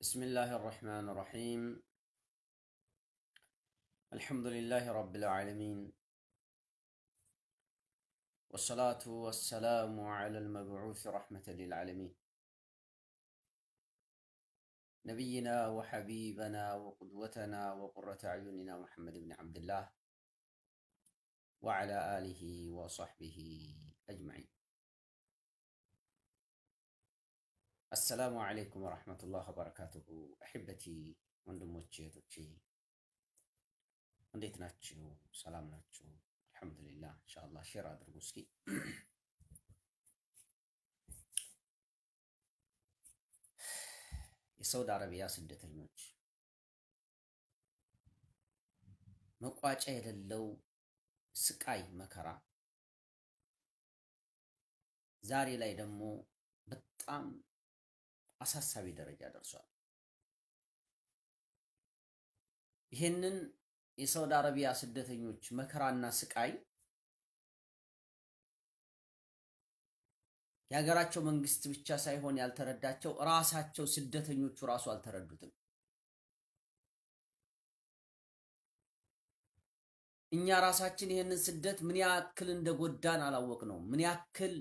بسم الله الرحمن الرحيم الحمد لله رب العالمين والصلاة والسلام على المبعوث رحمة للعالمين نبينا وحبيبنا وقدوتنا وقرة أعيننا محمد بن عبد الله وعلى آله وصحبه أجمعين አሰላሙ አለይኩም ወረሕመቱላህ ወበረካቱሁ አሕበቲ ወንድሞቼ እህቶቼ እንዴት ናችሁ? ሰላም ናችሁ? አልሐምዱሊላህ። እንሻአላህ ሼር አድርጉ እስኪ። የሳውዲ አረቢያ ስደተኞች መቋጫ የሌለው ስቃይ መከራ፣ ዛሬ ላይ ደግሞ በጣም አሳሳቢ ደረጃ ደርሷል። ይህንን የሳውዲ አረቢያ ስደተኞች መከራና ስቃይ የሀገራቸው መንግስት ብቻ ሳይሆን ያልተረዳቸው ራሳቸው ስደተኞቹ ራሱ አልተረዱትም። እኛ ራሳችን ይህንን ስደት ምን ያክል እንደጎዳን አላወቅ ነው። ምን ያክል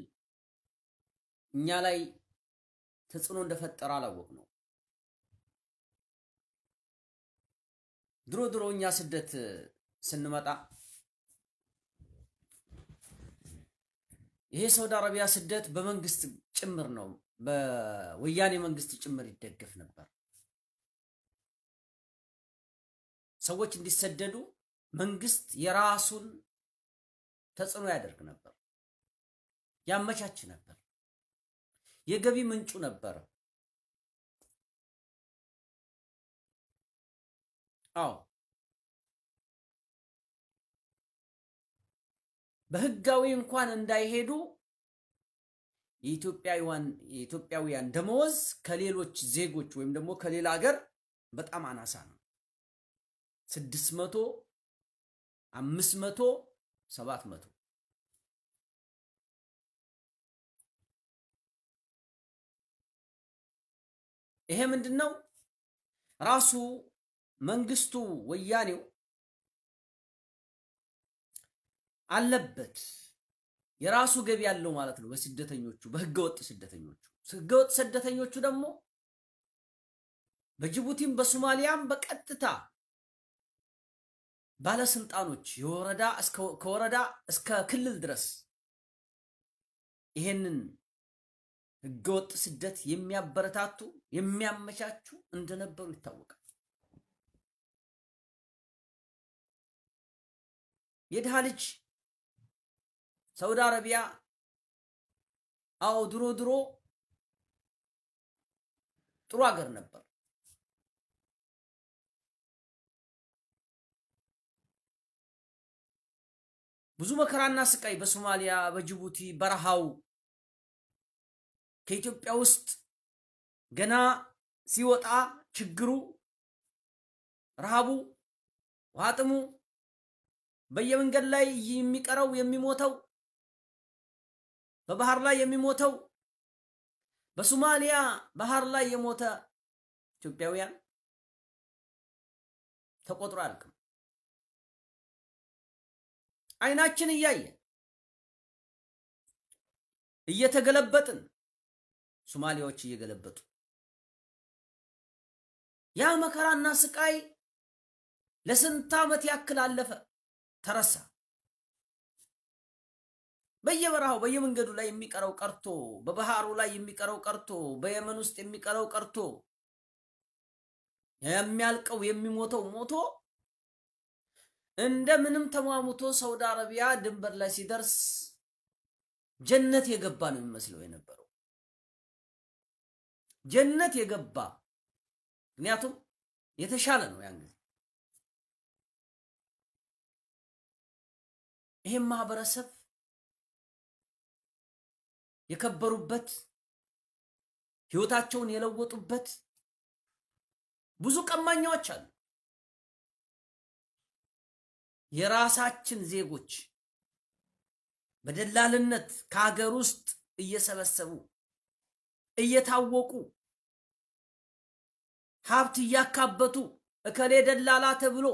እኛ ላይ ተጽዕኖ እንደፈጠረ አላወቅ ነው። ድሮ ድሮ እኛ ስደት ስንመጣ ይሄ ሳውዲ አረቢያ ስደት በመንግስት ጭምር ነው፣ በወያኔ መንግስት ጭምር ይደገፍ ነበር። ሰዎች እንዲሰደዱ መንግስት የራሱን ተጽዕኖ ያደርግ ነበር፣ ያመቻች ነበር። የገቢ ምንጩ ነበረ። አዎ በህጋዊ እንኳን እንዳይሄዱ የኢትዮጵያውያን ደመወዝ ከሌሎች ዜጎች ወይም ደግሞ ከሌላ ሀገር በጣም አናሳ ነው። ስድስት መቶ አምስት መቶ ሰባት መቶ ይሄ ምንድን ነው? ራሱ መንግስቱ ወያኔው አለበት የራሱ ገቢ ያለው ማለት ነው። በስደተኞቹ በህገወጥ ስደተኞቹ ህገወጥ ስደተኞቹ ደግሞ በጅቡቲም በሶማሊያም በቀጥታ ባለስልጣኖች የወረዳ ከወረዳ እስከ ክልል ድረስ ይሄንን ህገወጥ ስደት የሚያበረታቱ የሚያመቻቹ እንደነበሩ ይታወቃል። የድሃ ልጅ ሳውዲ አረቢያ አዎ ድሮ ድሮ ጥሩ ሀገር ነበር። ብዙ መከራና ስቃይ በሶማሊያ፣ በጅቡቲ በረሃው ከኢትዮጵያ ውስጥ ገና ሲወጣ ችግሩ፣ ረሃቡ፣ ውሃ ጥሙ፣ በየመንገድ ላይ የሚቀረው የሚሞተው፣ በባህር ላይ የሚሞተው፣ በሶማሊያ ባህር ላይ የሞተ ኢትዮጵያውያን ተቆጥሮ አያልቅም። አይናችን እያየ እየተገለበጥን ሶማሊያዎች እየገለበጡ ያ መከራና ስቃይ ለስንት ዓመት ያክል አለፈ፣ ተረሳ። በየበረሃው በየመንገዱ ላይ የሚቀረው ቀርቶ በባህሩ ላይ የሚቀረው ቀርቶ በየመን ውስጥ የሚቀረው ቀርቶ የሚያልቀው የሚሞተው ሞቶ እንደምንም ተሟሙቶ ሳውዲ አረቢያ ድንበር ላይ ሲደርስ ጀነት የገባ ነው የሚመስለው የነበረው። ጀነት የገባ ምክንያቱም የተሻለ ነው። ያን ጊዜ ይህም ማህበረሰብ የከበሩበት ህይወታቸውን የለወጡበት ብዙ ቀማኛዎች አሉ። የራሳችን ዜጎች በደላልነት ከሀገር ውስጥ እየሰበሰቡ እየታወቁ ሀብት እያካበቱ እከሌ ደላላ ተብሎ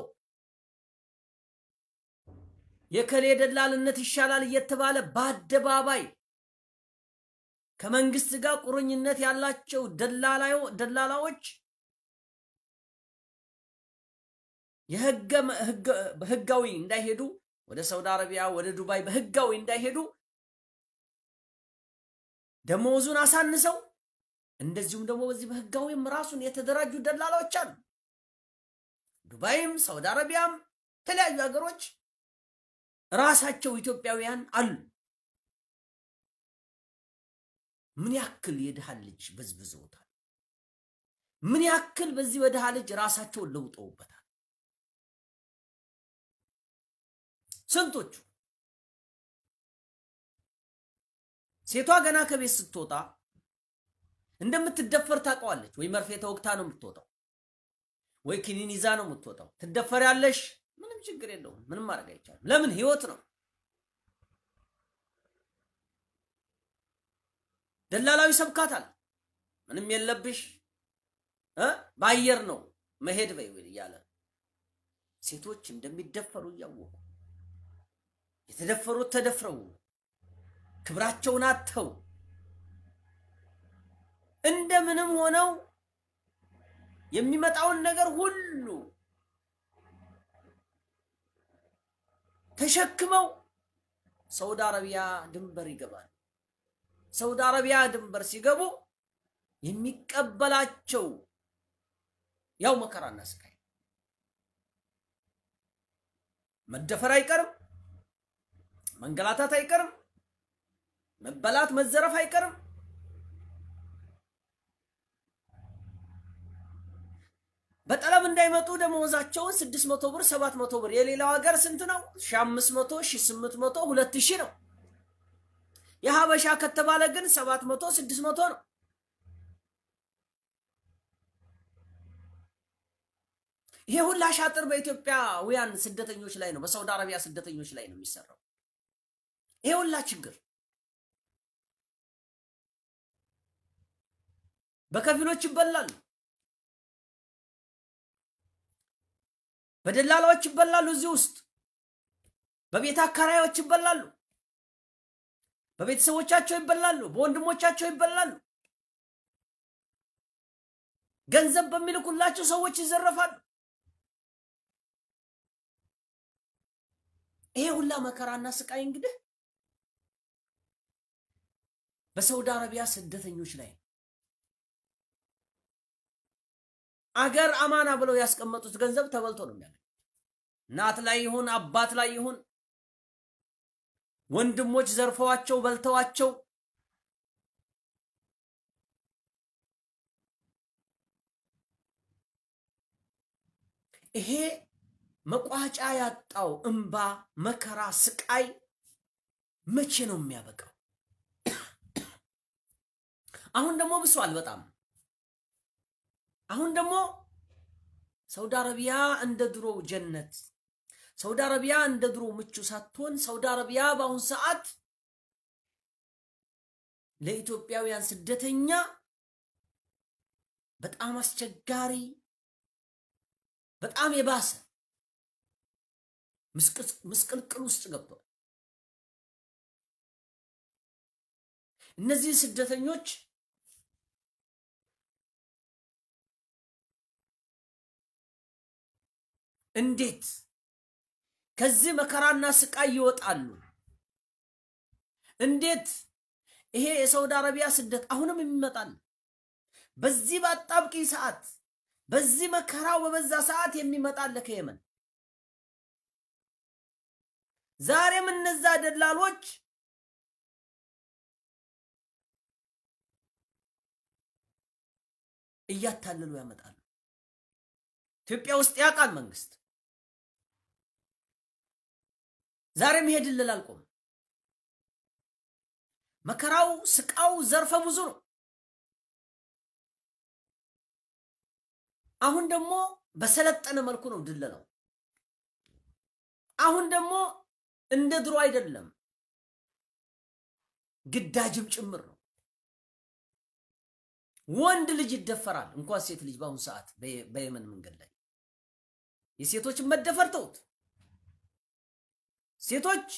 የከሌ ደላልነት ይሻላል እየተባለ በአደባባይ ከመንግስት ጋር ቁርኝነት ያላቸው ደላላዎች ህጋዊ እንዳይሄዱ ወደ ሳውዲ አረቢያ፣ ወደ ዱባይ በህጋዊ እንዳይሄዱ ደሞዙን አሳንሰው እንደዚሁም ደግሞ በዚህ በህጋዊም ራሱን የተደራጁ ደላላዎች አሉ። ዱባይም፣ ሳውዲ አረቢያም የተለያዩ ሀገሮች ራሳቸው ኢትዮጵያውያን አሉ። ምን ያክል የድሃን ልጅ በዝብዘውታል? ምን ያክል በዚህ በድሃ ልጅ ራሳቸውን ለውጠውበታል? ስንቶቹ ሴቷ ገና ከቤት ስትወጣ እንደምትደፈር ታውቀዋለች። ወይ መርፌ ተወግታ ነው የምትወጣው፣ ወይ ኪኒን ይዛ ነው የምትወጣው። ትደፈሪያለሽ፣ ምንም ችግር የለውም። ምንም ማድረግ አይቻልም። ለምን? ህይወት ነው። ደላላዊ ሰብካታል። ምንም የለብሽ በአየር ነው መሄድ በይ እያለ ሴቶች እንደሚደፈሩ እያወቁ የተደፈሩት ተደፍረው ክብራቸውን አጥተው እንደምንም ሆነው የሚመጣውን ነገር ሁሉ ተሸክመው ሳውዲ አረቢያ ድንበር ይገባል። ሳውዲ አረቢያ ድንበር ሲገቡ የሚቀበላቸው ያው መከራና ስቃይ፣ መደፈር አይቀርም፣ መንገላታት አይቀርም፣ መበላት መዘረፍ አይቀርም። በጠለብ እንዳይመጡ ደመወዛቸውን 600 ብር 700 ብር የሌላው ሀገር ስንት ነው? 500 800 2000 ነው። የሀበሻ ከተባለ ግን 700 600 ነው። ይሄ ሁላ ሻጥር በኢትዮጵያውያን ስደተኞች ላይ ነው፣ በሳውዲ አረቢያ ስደተኞች ላይ ነው የሚሰራው። ይሄ ሁላ ችግር በከፊሎች ይበላሉ። በደላላዎች ይበላሉ። እዚህ ውስጥ በቤት አከራዮች ይበላሉ። በቤተሰቦቻቸው ይበላሉ። በወንድሞቻቸው ይበላሉ። ገንዘብ በሚልኩላቸው ሰዎች ይዘረፋሉ። ይሄ ሁላ መከራና ስቃይ እንግዲህ በሳውዲ አረቢያ ስደተኞች ላይ አገር አማና ብለው ያስቀመጡት ገንዘብ ተበልቶ ነው የሚያገኙት። እናት ላይ ይሁን አባት ላይ ይሁን ወንድሞች ዘርፈዋቸው በልተዋቸው ይሄ መቋጫ ያጣው እምባ፣ መከራ፣ ስቃይ መቼ ነው የሚያበቃው? አሁን ደግሞ ብሷል በጣም አሁን ደግሞ ሳውዲ አረቢያ እንደ ድሮ ጀነት፣ ሳውዲ አረቢያ እንደ ድሮ ምቹ ሳትሆን ሳውዲ አረቢያ በአሁን ሰዓት ለኢትዮጵያውያን ስደተኛ በጣም አስቸጋሪ በጣም የባሰ ምስቅልቅል ውስጥ ገብቷል። እነዚህ ስደተኞች እንዴት ከዚህ መከራና ስቃይ ይወጣሉ? እንዴት ይሄ የሳውዲ አረቢያ ስደት አሁንም የሚመጣል። በዚህ በአጣብቂኝ ሰዓት፣ በዚህ መከራው በበዛ ሰዓት የሚመጣል ከየመን ዛሬም እነዛ ደላሎች እያታለሉ ያመጣሉ። ኢትዮጵያ ውስጥ ያውቃል መንግስት ዛሬም ይሄ ልላልቆም መከራው፣ ስቃው ዘርፈ ብዙ ነው። አሁን ደግሞ በሰለጠነ መልኩ ነው ድል ነው። አሁን ደግሞ እንደ ድሮ አይደለም፣ ግዳጅም ጭምር ነው። ወንድ ልጅ ይደፈራል፣ እንኳን ሴት ልጅ በአሁኑ ሰዓት በየመን መንገድ ላይ የሴቶችን መደፈር ተውት። ሴቶች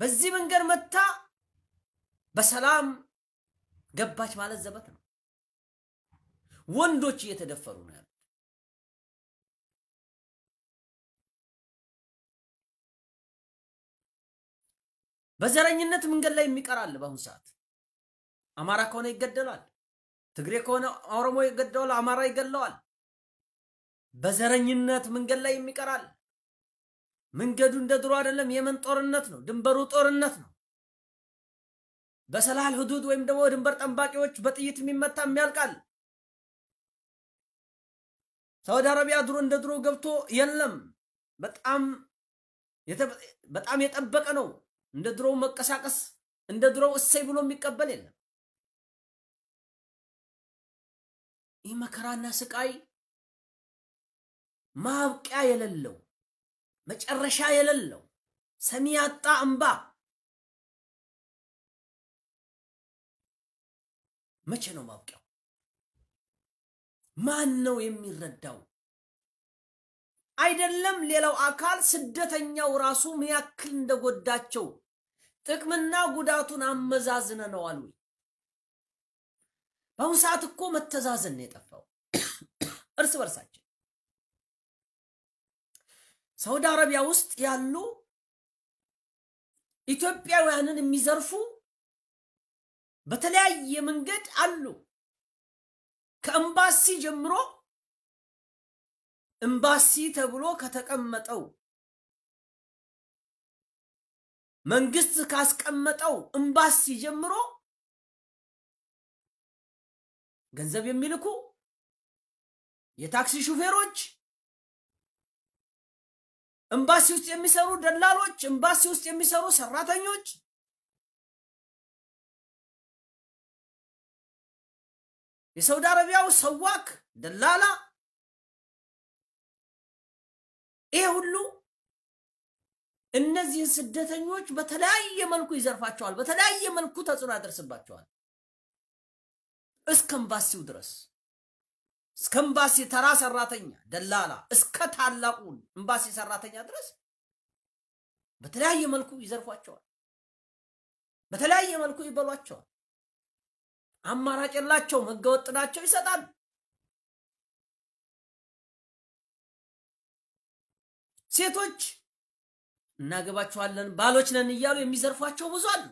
በዚህ መንገድ መታ በሰላም ገባች ማለት ዘበት ነው። ወንዶች እየተደፈሩ ነው ያሉት። በዘረኝነት መንገድ ላይ የሚቀራል። በአሁኑ ሰዓት አማራ ከሆነ ይገደላል፣ ትግሬ ከሆነ ኦሮሞ ይገደዋል፣ አማራ ይገለዋል። በዘረኝነት መንገድ ላይ የሚቀራል። መንገዱ እንደ ድሮ አይደለም። የመን ጦርነት ነው። ድንበሩ ጦርነት ነው። በሰላል ህዱድ ወይም ደግሞ ድንበር ጠባቂዎች በጥይት የሚመታ የሚያልቃል። ሳውዲ አረቢያ ድሮ እንደ ድሮ ገብቶ የለም። በጣም በጣም የጠበቀ ነው። እንደ ድሮው መቀሳቀስ እንደ ድሮው እሰይ ብሎ የሚቀበል የለም። ይህ መከራና ስቃይ ማብቂያ የሌለው መጨረሻ የሌለው ሰሚ ያጣ እንባ መቼ ነው ማብቂያው? ማን ነው የሚረዳው? አይደለም ሌላው አካል ስደተኛው ራሱ ምን ያክል እንደጎዳቸው ጥቅምና ጉዳቱን አመዛዝነነዋል ወይ? በአሁኑ ሰዓት እኮ መተዛዘን ነው የጠፋው እርስ በርሳቸው ሳውዲ አረቢያ ውስጥ ያሉ ኢትዮጵያውያንን የሚዘርፉ በተለያየ መንገድ አሉ። ከኤምባሲ ጀምሮ ኤምባሲ ተብሎ ከተቀመጠው መንግስት ካስቀመጠው ኤምባሲ ጀምሮ ገንዘብ የሚልኩ የታክሲ ሹፌሮች ኤምባሲ ውስጥ የሚሰሩ ደላሎች፣ ኤምባሲ ውስጥ የሚሰሩ ሰራተኞች የሳውዲ አረቢያው ሰዋክ ደላላ ይሄ ሁሉ እነዚህን ስደተኞች በተለያየ መልኩ ይዘርፋቸዋል፣ በተለያየ መልኩ ተጽዕኖ ያደርስባቸዋል እስከ ኤምባሲው ድረስ እስከ ኤምባሲ ተራ ሰራተኛ ደላላ እስከ ታላቁን ኤምባሲ ሰራተኛ ድረስ በተለያየ መልኩ ይዘርፏቸዋል፣ በተለያየ መልኩ ይበሏቸዋል። አማራጭ የላቸውም። ህገወጥ ናቸው፣ ሴቶች እናገባቸዋለን ባሎች ነን እያሉ የሚዘርፏቸው ብዙ አሉ።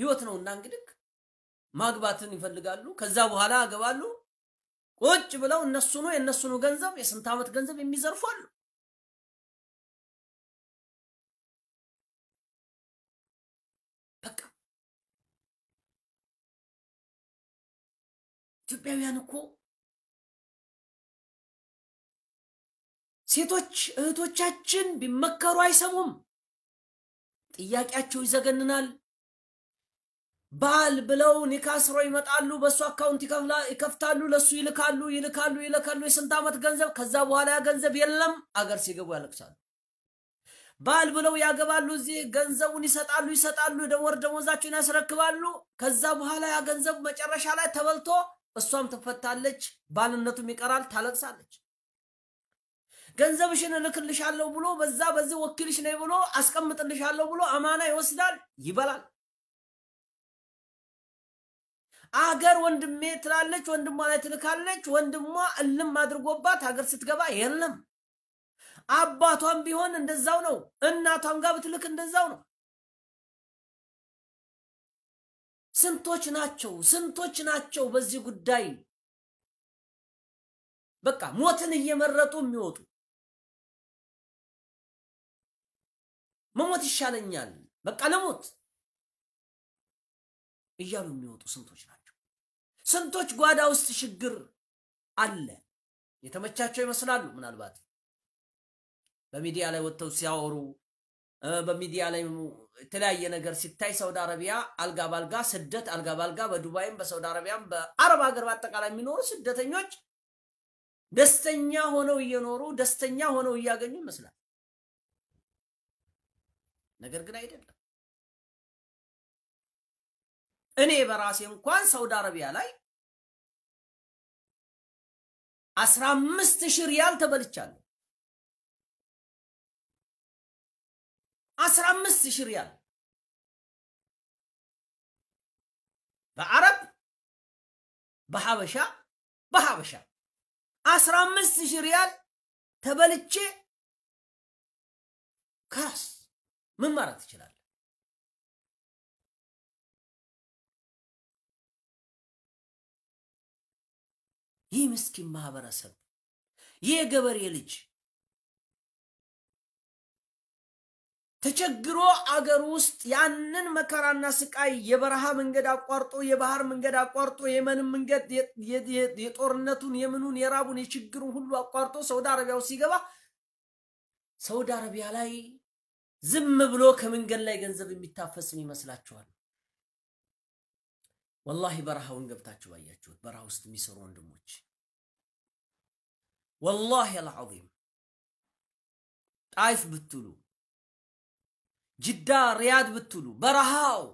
ህይወት እና እንግዲህ ማግባትን ይፈልጋሉ። ከዛ በኋላ ያገባሉ። ቁጭ ብለው እነሱኑ የእነሱኑ ገንዘብ የስንት ዓመት ገንዘብ የሚዘርፉ አሉ። በቃ ኢትዮጵያውያን እኮ ሴቶች እህቶቻችን ቢመከሩ አይሰሙም። ጥያቄያቸው ይዘገንናል። ባል ብለው ኒካ ስሮ ይመጣሉ። በእሱ አካውንት ይከፍታሉ። ለእሱ ይልካሉ ይልካሉ ይልካሉ የስንት ዓመት ገንዘብ። ከዛ በኋላ ያ ገንዘብ የለም። አገር ሲገቡ ያለቅሳሉ። ባል ብለው ያገባሉ። እዚህ ገንዘቡን ይሰጣሉ ይሰጣሉ፣ ደወር ደሞዛቸውን ያስረክባሉ። ከዛ በኋላ ያ ገንዘብ መጨረሻ ላይ ተበልቶ እሷም ትፈታለች፣ ባልነቱም ይቀራል፣ ታለቅሳለች። ገንዘብሽን እልክልሻለሁ ብሎ በዛ በዚህ ወኪልሽ ነይ ብሎ አስቀምጥልሻለሁ ብሎ አማና ይወስዳል፣ ይበላል። አገር ወንድሜ ትላለች፣ ወንድሟ ላይ ትልካለች። ወንድሟ እልም አድርጎባት አገር ስትገባ የለም። አባቷም ቢሆን እንደዛው ነው። እናቷም ጋር ብትልክ እንደዛው ነው። ስንቶች ናቸው ስንቶች ናቸው በዚህ ጉዳይ በቃ ሞትን እየመረጡ የሚወጡ መሞት ይሻለኛል በቃ ለሞት እያሉ የሚወጡ ስንቶች ናቸው። ስንቶች ጓዳ ውስጥ ችግር አለ። የተመቻቸው ይመስላሉ። ምናልባት በሚዲያ ላይ ወጥተው ሲያወሩ በሚዲያ ላይ የተለያየ ነገር ሲታይ ሳውዲ አረቢያ አልጋ ባልጋ ስደት አልጋ ባልጋ በዱባይም በሳውዲ አረቢያም በአረብ ሀገር በአጠቃላይ የሚኖሩ ስደተኞች ደስተኛ ሆነው እየኖሩ ደስተኛ ሆነው እያገኙ ይመስላል። ነገር ግን አይደለም። እኔ በራሴ እንኳን ሳውዲ አረቢያ ላይ አስራ አምስት ሺህ ሪያል ተበልቻለሁ። አስራ አምስት ሺህ ሪያል በአረብ በሐበሻ በሐበሻ አስራ አምስት ሺህ ሪያል ተበልቼ ከራስ ምን ማለት ይችላል? ይህ ምስኪን ማህበረሰብ፣ ይህ የገበሬ ልጅ ተቸግሮ አገር ውስጥ ያንን መከራና ስቃይ የበረሃ መንገድ አቋርጦ የባህር መንገድ አቋርጦ የመንም መንገድ የጦርነቱን የምኑን የራቡን የችግሩን ሁሉ አቋርጦ ሳውዲ አረቢያው ሲገባ ሳውዲ አረቢያ ላይ ዝም ብሎ ከመንገድ ላይ ገንዘብ የሚታፈስም ይመስላችኋል? ወላሂ በረሃውን ገብታችሁ ባያችሁት በረሃ ውስጥ የሚሰሩ ወንድሞች ወላሂ አልዓዚም ጣይፍ ብትሉ ጅዳ ሪያድ ብትሉ በረሃው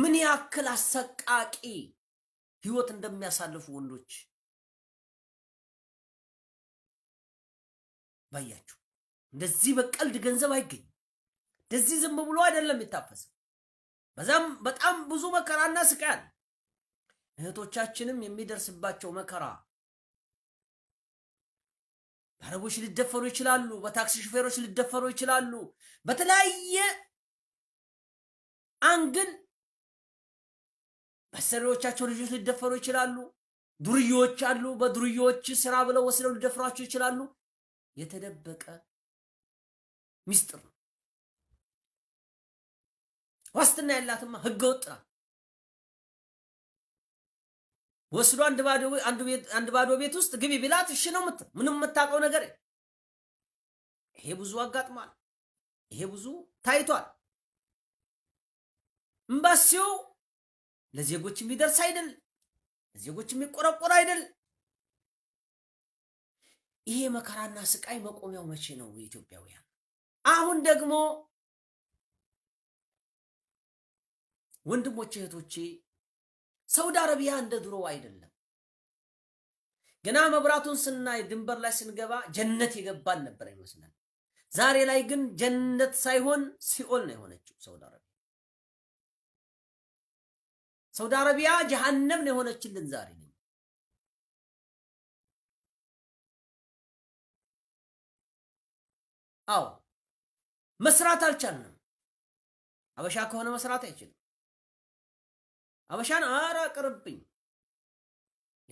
ምን ያክል አሰቃቂ ህይወት እንደሚያሳልፉ ወንዶች ባያችሁ። እንደዚህ በቀልድ ገንዘብ አይገኝም። እንደዚህ ዝም ብሎ አይደለም የሚታፈሰው። በዛም በጣም ብዙ መከራና ስቃል እህቶቻችንም የሚደርስባቸው መከራ በአረቦች ሊደፈሩ ይችላሉ። በታክሲ ሹፌሮች ሊደፈሩ ይችላሉ። በተለያየ አንግል በአሰሪዎቻቸው ልጆች ሊደፈሩ ይችላሉ። ዱርዮች አሉ። በዱርዮች ስራ ብለው ወስደው ሊደፍሯቸው ይችላሉ። የተደበቀ ሚስጥር ነው። ዋስትና ያላትማ ህገ ወጥ ናት። ወስዶ አንድ ባዶ ቤት ውስጥ ግቢ ቢላት እሺ ነው ምት ምንም የምታውቀው ነገር ይሄ ብዙ አጋጥሟል። ይሄ ብዙ ታይቷል። እምባሲው ለዜጎች የሚደርስ አይደል፣ ለዜጎች የሚቆረቆር አይደል። ይሄ መከራና ስቃይ መቆሚያው መቼ ነው? የኢትዮጵያውያን አሁን ደግሞ ወንድሞች እህቶቼ፣ ሳውዲ አረቢያ እንደ ድሮ አይደለም። ገና መብራቱን ስናይ ድንበር ላይ ስንገባ ጀነት የገባን ነበር ይመስላል። ዛሬ ላይ ግን ጀነት ሳይሆን ሲኦል ነው የሆነችው ሳውዲ አረቢያ። ሳውዲ አረቢያ ጀሃነም ነው የሆነችልን ዛሬ አው አዎ መስራት አልቻልንም። አበሻ ከሆነ መስራት አይችልም። አበሻን አራ ቅርብኝ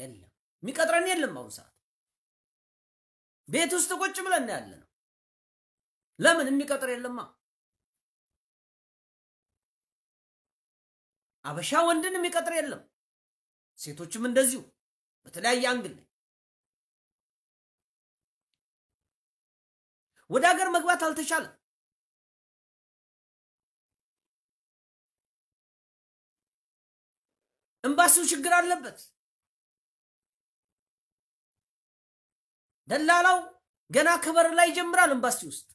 የለም የሚቀጥረን የለም። በአሁኑ ሰዓት ቤት ውስጥ ቁጭ ብለን ያለ ነው። ለምን የሚቀጥር የለማ። አበሻ ወንድን የሚቀጥር የለም። ሴቶችም እንደዚሁ በተለያየ አንግል ወደ ሀገር መግባት አልተቻለም። እምባሲው ችግር አለበት። ደላላው ገና ከበር ላይ ይጀምራል። እምባሲ ውስጥ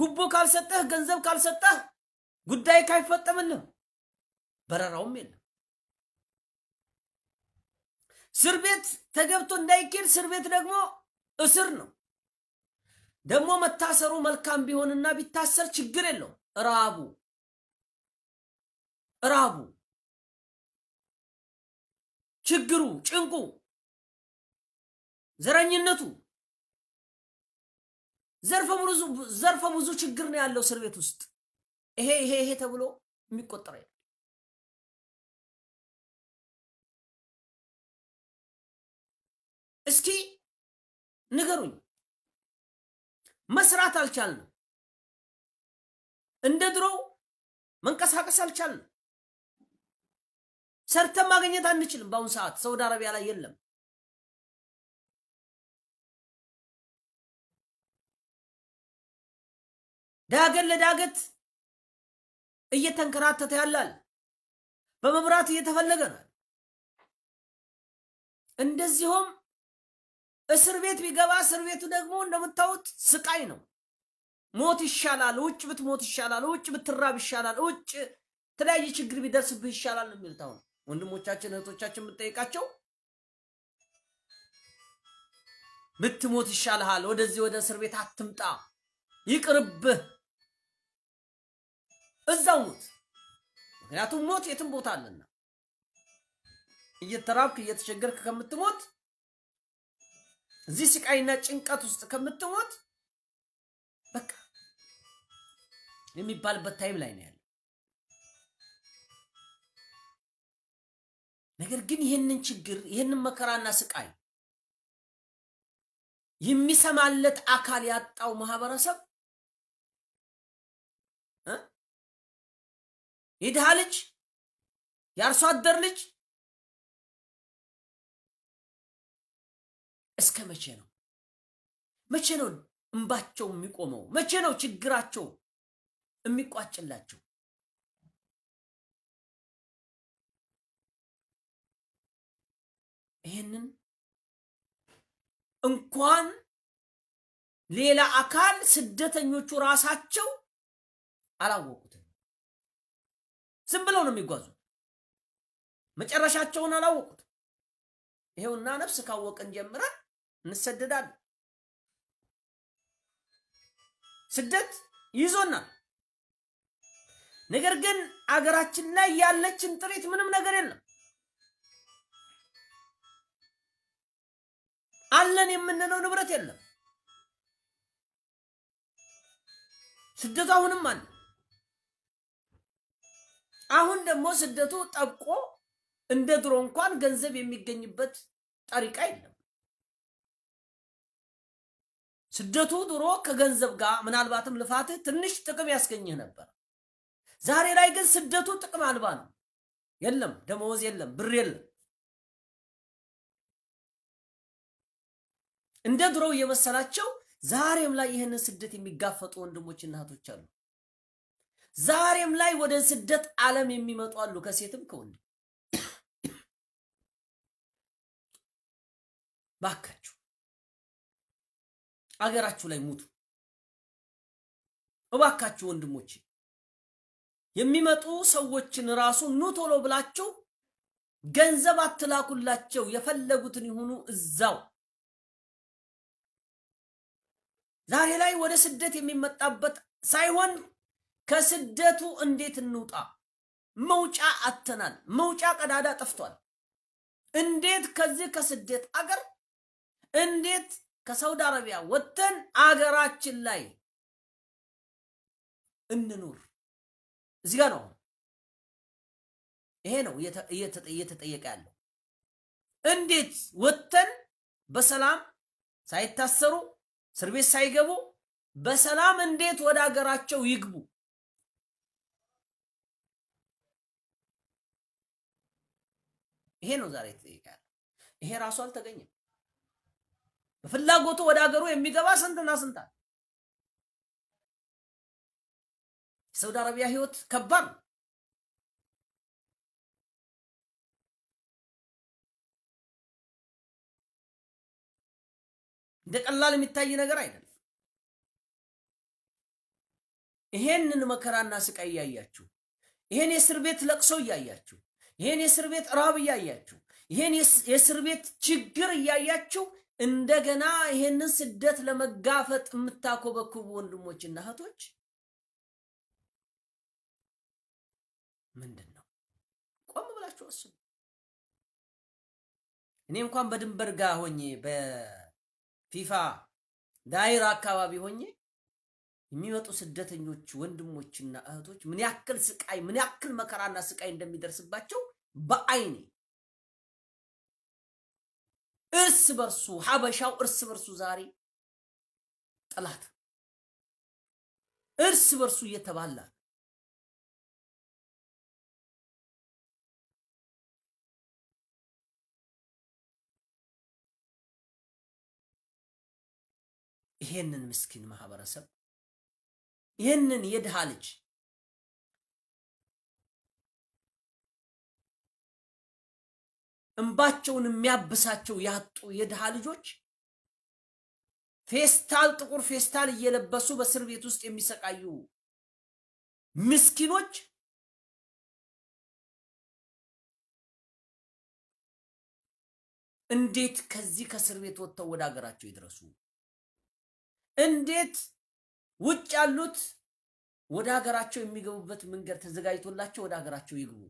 ጉቦ ካልሰጠህ፣ ገንዘብ ካልሰጠህ ጉዳይ ካይፈጠምልህ በረራውም የለም። እስር ቤት ተገብቶ እንዳይኬድ፣ እስር ቤት ደግሞ እስር ነው። ደግሞ መታሰሩ መልካም ቢሆንና ቢታሰር ችግር የለውም። ራቡ ራቡ ችግሩ፣ ጭንቁ፣ ዘረኝነቱ ዘርፈ ብዙ ችግር ነው ያለው እስር ቤት ውስጥ ይሄ ይሄ ይሄ ተብሎ የሚቆጠር እስኪ ንገሩኝ። መስራት አልቻልንም። እንደ ድሮው መንቀሳቀስ አልቻልንም። ሰርተን ማግኘት አንችልም። በአሁን ሰዓት ሳውዲ አረቢያ ላይ የለም። ዳገት ለዳገት እየተንከራተተ ያላል። በመብራት እየተፈለገ ነው። እንደዚሁም እስር ቤት ቢገባ እስር ቤቱ ደግሞ እንደምታዩት ስቃይ ነው። ሞት ይሻላል፣ ውጭ ብትሞት ይሻላል፣ ውጭ ብትራብ ይሻላል፣ ውጭ የተለያየ ችግር ቢደርስብህ ይሻላል ነው የሚሉት አሁን ወንድሞቻችን እህቶቻችን የምጠይቃቸው ብትሞት ይሻልሃል፣ ወደዚህ ወደ እስር ቤት አትምጣ፣ ይቅርብህ፣ እዛው ሞት። ምክንያቱም ሞት የትም ቦታ አለና እየተራብክ እየተቸገርክ ከምትሞት እዚህ ስቃይና ጭንቀት ውስጥ ከምትሞት በቃ የሚባልበት ታይም ላይ ነው ያለ። ነገር ግን ይህንን ችግር ይህንን መከራና ስቃይ የሚሰማለት አካል ያጣው ማህበረሰብ የድሃ ልጅ የአርሶ አደር ልጅ እስከ መቼ ነው? መቼ ነው እንባቸው የሚቆመው? መቼ ነው ችግራቸው የሚቋጭላቸው? ይህንን እንኳን ሌላ አካል ስደተኞቹ ራሳቸው አላወቁትም። ዝም ብለው ነው የሚጓዙት። መጨረሻቸውን አላወቁት። ይሄውና ነፍስ ካወቅን ጀምረን እንሰደዳለን። ስደት ይዞናል። ነገር ግን አገራችን ላይ ያለችን ጥሪት ምንም ነገር የለም። አለን የምንለው ንብረት የለም። ስደቱ አሁንም አለ። አሁን ደግሞ ስደቱ ጠብቆ እንደ ድሮ እንኳን ገንዘብ የሚገኝበት ጠሪቃ የለም። ስደቱ ድሮ ከገንዘብ ጋር ምናልባትም ልፋትህ ትንሽ ጥቅም ያስገኝህ ነበር። ዛሬ ላይ ግን ስደቱ ጥቅም አልባ ነው። የለም፣ ደመወዝ የለም፣ ብር የለም። እንደ ድሮው የመሰላቸው ዛሬም ላይ ይህንን ስደት የሚጋፈጡ እና እህቶች አሉ። ዛሬም ላይ ወደ ስደት ዓለም የሚመጡ አሉ፣ ከሴትም ከወንድ። ባካችሁ አገራችሁ ላይ ሙቱ። እባካችሁ ወንድሞች የሚመጡ ሰዎችን ራሱ ኑ ቶሎ ብላችሁ ገንዘብ አትላኩላቸው። የፈለጉትን ይሁኑ እዛው ዛሬ ላይ ወደ ስደት የሚመጣበት ሳይሆን ከስደቱ እንዴት እንውጣ? መውጫ አተናል። መውጫ ቀዳዳ ጠፍቷል። እንዴት ከዚህ ከስደት አገር እንዴት ከሳውዲ አረቢያ ወጥተን አገራችን ላይ እንኑር? እዚህ ጋር ነው። ይሄ ነው እየተጠየቀ ያለው። እንዴት ወጥተን በሰላም ሳይታሰሩ እስር ቤት ሳይገቡ በሰላም እንዴት ወደ አገራቸው ይግቡ? ይሄ ነው ዛሬ የተጠየቀ ይሄ ራሱ አልተገኘም። በፍላጎቱ ወደ አገሩ የሚገባ ስንትና ስንታል። የሳውዲ አረቢያ ህይወት ከባድ ነው። እንደ ቀላል የሚታይ ነገር አይደለም። ይሄንን መከራና ስቃይ እያያችሁ፣ ይሄን የእስር ቤት ለቅሶ እያያችሁ፣ ይሄን የእስር ቤት ራብ እያያችሁ፣ ይሄን የእስር ቤት ችግር እያያችሁ እንደገና ይሄንን ስደት ለመጋፈጥ የምታኮበክቡ ወንድሞችና እህቶች ምንድን ነው? ቆም ብላችሁ አስቡ። እኔ እንኳን በድንበር ጋር ሆኜ ፊፋ ዳይራ አካባቢ ሆኜ የሚመጡ ስደተኞች ወንድሞችና እህቶች ምን ያክል ስቃይ ምን ያክል መከራና ስቃይ እንደሚደርስባቸው በአይኔ እርስ በርሱ ሀበሻው እርስ በርሱ ዛሬ ጠላት እርስ በርሱ እየተባላ ይሄንን ምስኪን ማህበረሰብ ይህንን የድሃ ልጅ እንባቸውን የሚያብሳቸው ያጡ የድሃ ልጆች ፌስታል ጥቁር ፌስታል እየለበሱ በእስር ቤት ውስጥ የሚሰቃዩ ምስኪኖች እንዴት ከዚህ ከእስር ቤት ወጥተው ወደ ሀገራቸው ይድረሱ? እንዴት ውጭ ያሉት ወደ ሀገራቸው የሚገቡበት መንገድ ተዘጋጅቶላቸው ወደ ሀገራቸው ይግቡ።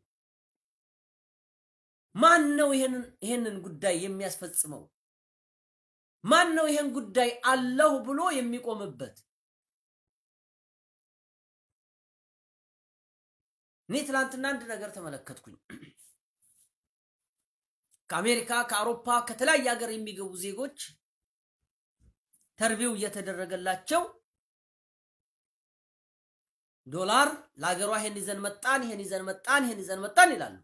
ማን ነው ይሄንን ጉዳይ የሚያስፈጽመው? ማን ነው ይሄን ጉዳይ አለሁ ብሎ የሚቆምበት? እኔ ትላንትና አንድ ነገር ተመለከትኩኝ። ከአሜሪካ፣ ከአውሮፓ ከተለያየ ሀገር የሚገቡ ዜጎች ተርቢው እየተደረገላቸው ዶላር ለሀገሯ ይሄን ይዘን መጣን፣ ይሄን ይዘን መጣን፣ ይሄን ይዘን መጣን ይላሉ።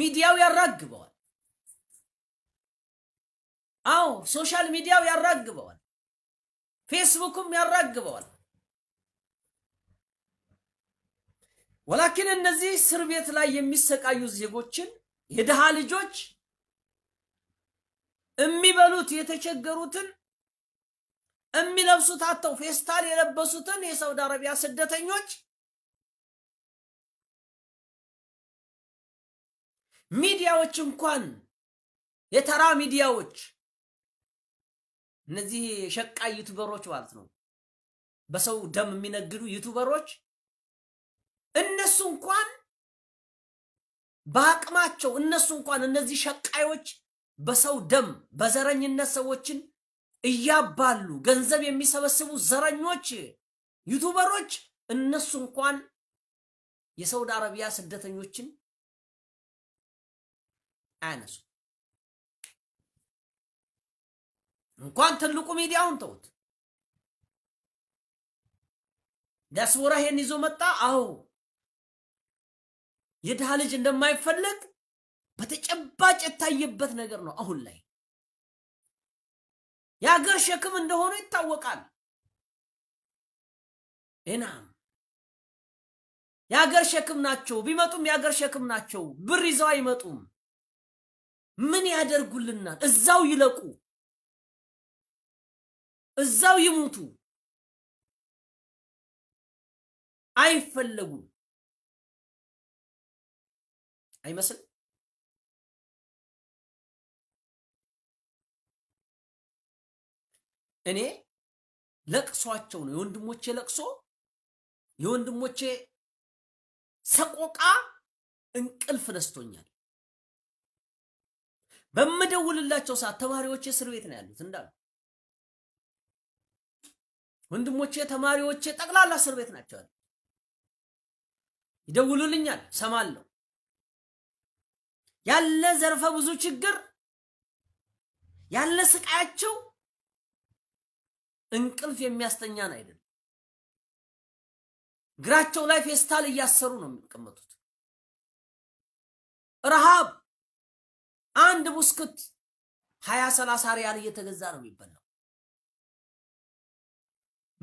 ሚዲያው ያራግበዋል። አዎ ሶሻል ሚዲያው ያራግበዋል። ፌስቡኩም ያራግበዋል። ወላኪን እነዚህ እስር ቤት ላይ የሚሰቃዩ ዜጎችን የድሃ ልጆች የሚበሉት የተቸገሩትን የሚለብሱት አተው ፌስታል የለበሱትን የሳውዲ አረቢያ ስደተኞች ሚዲያዎች እንኳን የተራ ሚዲያዎች እነዚህ ሸቃ ዩቱበሮች ማለት ነው፣ በሰው ደም የሚነግዱ ዩቱበሮች እነሱ እንኳን በአቅማቸው እነሱ እንኳን እነዚህ ሸቃዮች በሰው ደም በዘረኝነት ሰዎችን እያባሉ ገንዘብ የሚሰበስቡ ዘረኞች ዩቱበሮች እነሱ እንኳን የሳውዲ አረቢያ ስደተኞችን አያነሱ። እንኳን ትልቁ ሚዲያውን ተውት። ዲያስፖራ ይሄን ይዞ መጣ። አዎ የድሃ ልጅ እንደማይፈለግ በተጨባጭ የታየበት ነገር ነው። አሁን ላይ የሀገር ሸክም እንደሆነ ይታወቃል። ኤናም የሀገር ሸክም ናቸው። ቢመጡም የሀገር ሸክም ናቸው። ብር ይዘው አይመጡም። ምን ያደርጉልናል? እዛው ይለቁ፣ እዛው ይሙቱ፣ አይፈለጉም አይመስል እኔ ለቅሷቸው ነው የወንድሞቼ ለቅሶ የወንድሞቼ ሰቆቃ እንቅልፍ ነስቶኛል። በምደውልላቸው ሰዓት ተማሪዎቼ እስር ቤት ነው ያሉት እንዳሉ ወንድሞቼ ተማሪዎቼ ጠቅላላ እስር ቤት ናቸው ያሉት። ይደውሉልኛል፣ ሰማለሁ። ያለ ዘርፈ ብዙ ችግር ያለ ስቃያቸው እንቅልፍ የሚያስተኛን አይደለም። እግራቸው ላይ ፌስታል እያሰሩ ነው የሚቀመጡት። ረሃብ አንድ ቡስክት ሀያ ሰላሳ ሪያል እየተገዛ ነው የሚበላው።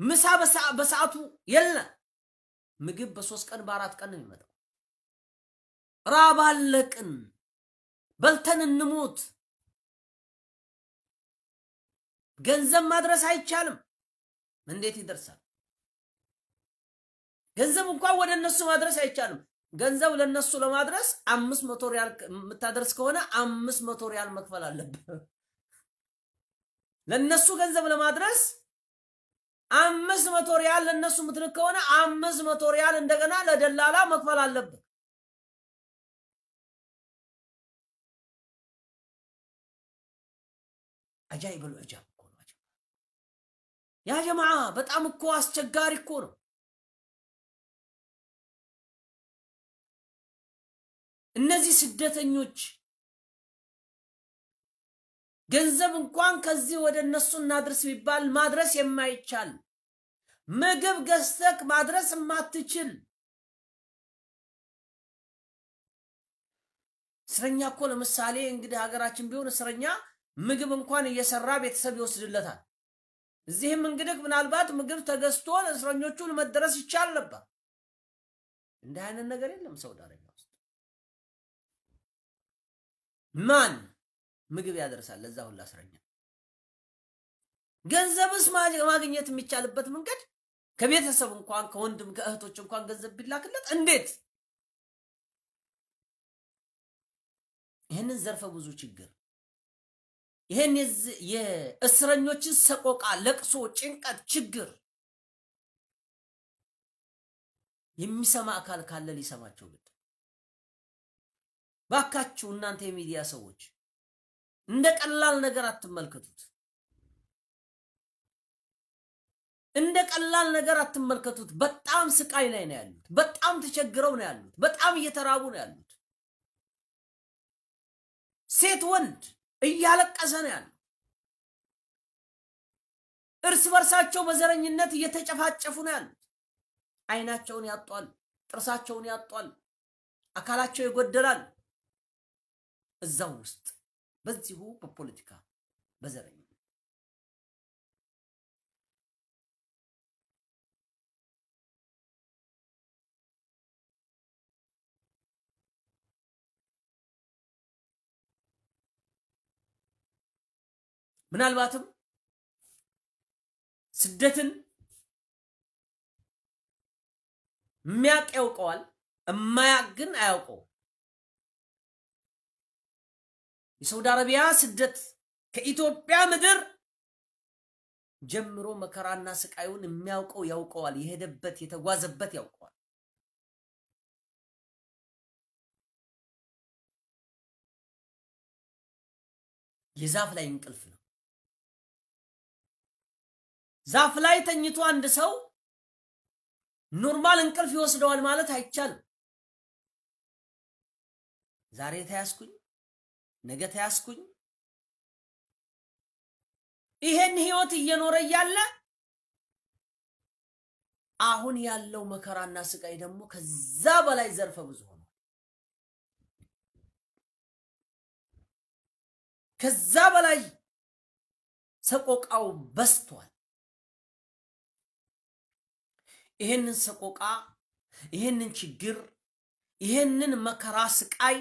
ምሳ በሰዓቱ የለ። ምግብ በሶስት ቀን በአራት ቀን ነው የሚመጣው። ራብ አለቅን፣ በልተን እንሞት። ገንዘብ ማድረስ አይቻልም። እንዴት ይደርሳል? ገንዘብ እንኳን ወደ እነሱ ማድረስ አይቻልም። ገንዘብ ለነሱ ለማድረስ አምስት መቶ ሪያል የምታደርስ ከሆነ አምስት መቶ ሪያል መክፈል አለብህ። ለነሱ ገንዘብ ለማድረስ አምስት መቶ ሪያል ለነሱ ምትልክ ከሆነ አምስት መቶ ሪያል እንደገና ለደላላ መክፈል አለብህ። አጃይበሉ አጃብ ያ ጀማዓ በጣም እኮ አስቸጋሪ እኮ ነው። እነዚህ ስደተኞች ገንዘብ እንኳን ከዚህ ወደ እነሱ እናድርስ ቢባል ማድረስ የማይቻል ምግብ ገዝተክ ማድረስ የማትችል እስረኛ እኮ ለምሳሌ እንግዲህ ሀገራችን ቢሆን እስረኛ ምግብ እንኳን እየሰራ ቤተሰብ ይወስድለታል። እዚህም እንግዲህ ምናልባት ምግብ ተገዝቶ እስረኞቹ መደረስ ይቻል ነበር። እንዲህ አይነት ነገር የለም ሳውዲ አረቢያ ውስጥ። ማን ምግብ ያደርሳል ለዛ ሁላ እስረኛ? ገንዘብስ ማግኘት የሚቻልበት መንገድ ከቤተሰብ እንኳን ከወንድም ከእህቶች እንኳን ገንዘብ ቢላክለት እንዴት! ይህንን ዘርፈ ብዙ ችግር ይህን የእስረኞችን ሰቆቃ፣ ለቅሶ፣ ጭንቀት፣ ችግር የሚሰማ አካል ካለ ሊሰማቸው ግድ። ባካችሁ እናንተ የሚዲያ ሰዎች እንደ ቀላል ነገር አትመልከቱት። እንደ ቀላል ነገር አትመልከቱት። በጣም ስቃይ ላይ ነው ያሉት። በጣም ተቸግረው ነው ያሉት። በጣም እየተራቡ ነው ያሉት። ሴት ወንድ እያለቀሰ ነው ያለው። እርስ በርሳቸው በዘረኝነት እየተጨፋጨፉ ነው ያሉት። አይናቸውን ያጧል፣ ጥርሳቸውን ያጧል፣ አካላቸው ይጎደላል። እዛው ውስጥ በዚሁ በፖለቲካ በዘረኝ ምናልባትም ስደትን የሚያውቅ ያውቀዋል፣ እማያውቅ ግን አያውቀው። የሳውዲ አረቢያ ስደት ከኢትዮጵያ ምድር ጀምሮ መከራና ስቃዩን የሚያውቀው ያውቀዋል፣ የሄደበት የተጓዘበት ያውቀዋል። የዛፍ ላይ እንቅልፍ ነው። ዛፍ ላይ ተኝቶ አንድ ሰው ኖርማል እንቅልፍ ይወስደዋል ማለት አይቻልም። ዛሬ ተያዝኩኝ፣ ነገ ተያዝኩኝ። ይሄን ህይወት እየኖረ እያለ አሁን ያለው መከራና ስቃይ ደግሞ ከዛ በላይ ዘርፈ ብዙ ሆኗል። ከዛ በላይ ሰቆቃው በስቷል። ይሄንን ሰቆቃ፣ ይሄንን ችግር፣ ይሄንን መከራ ስቃይ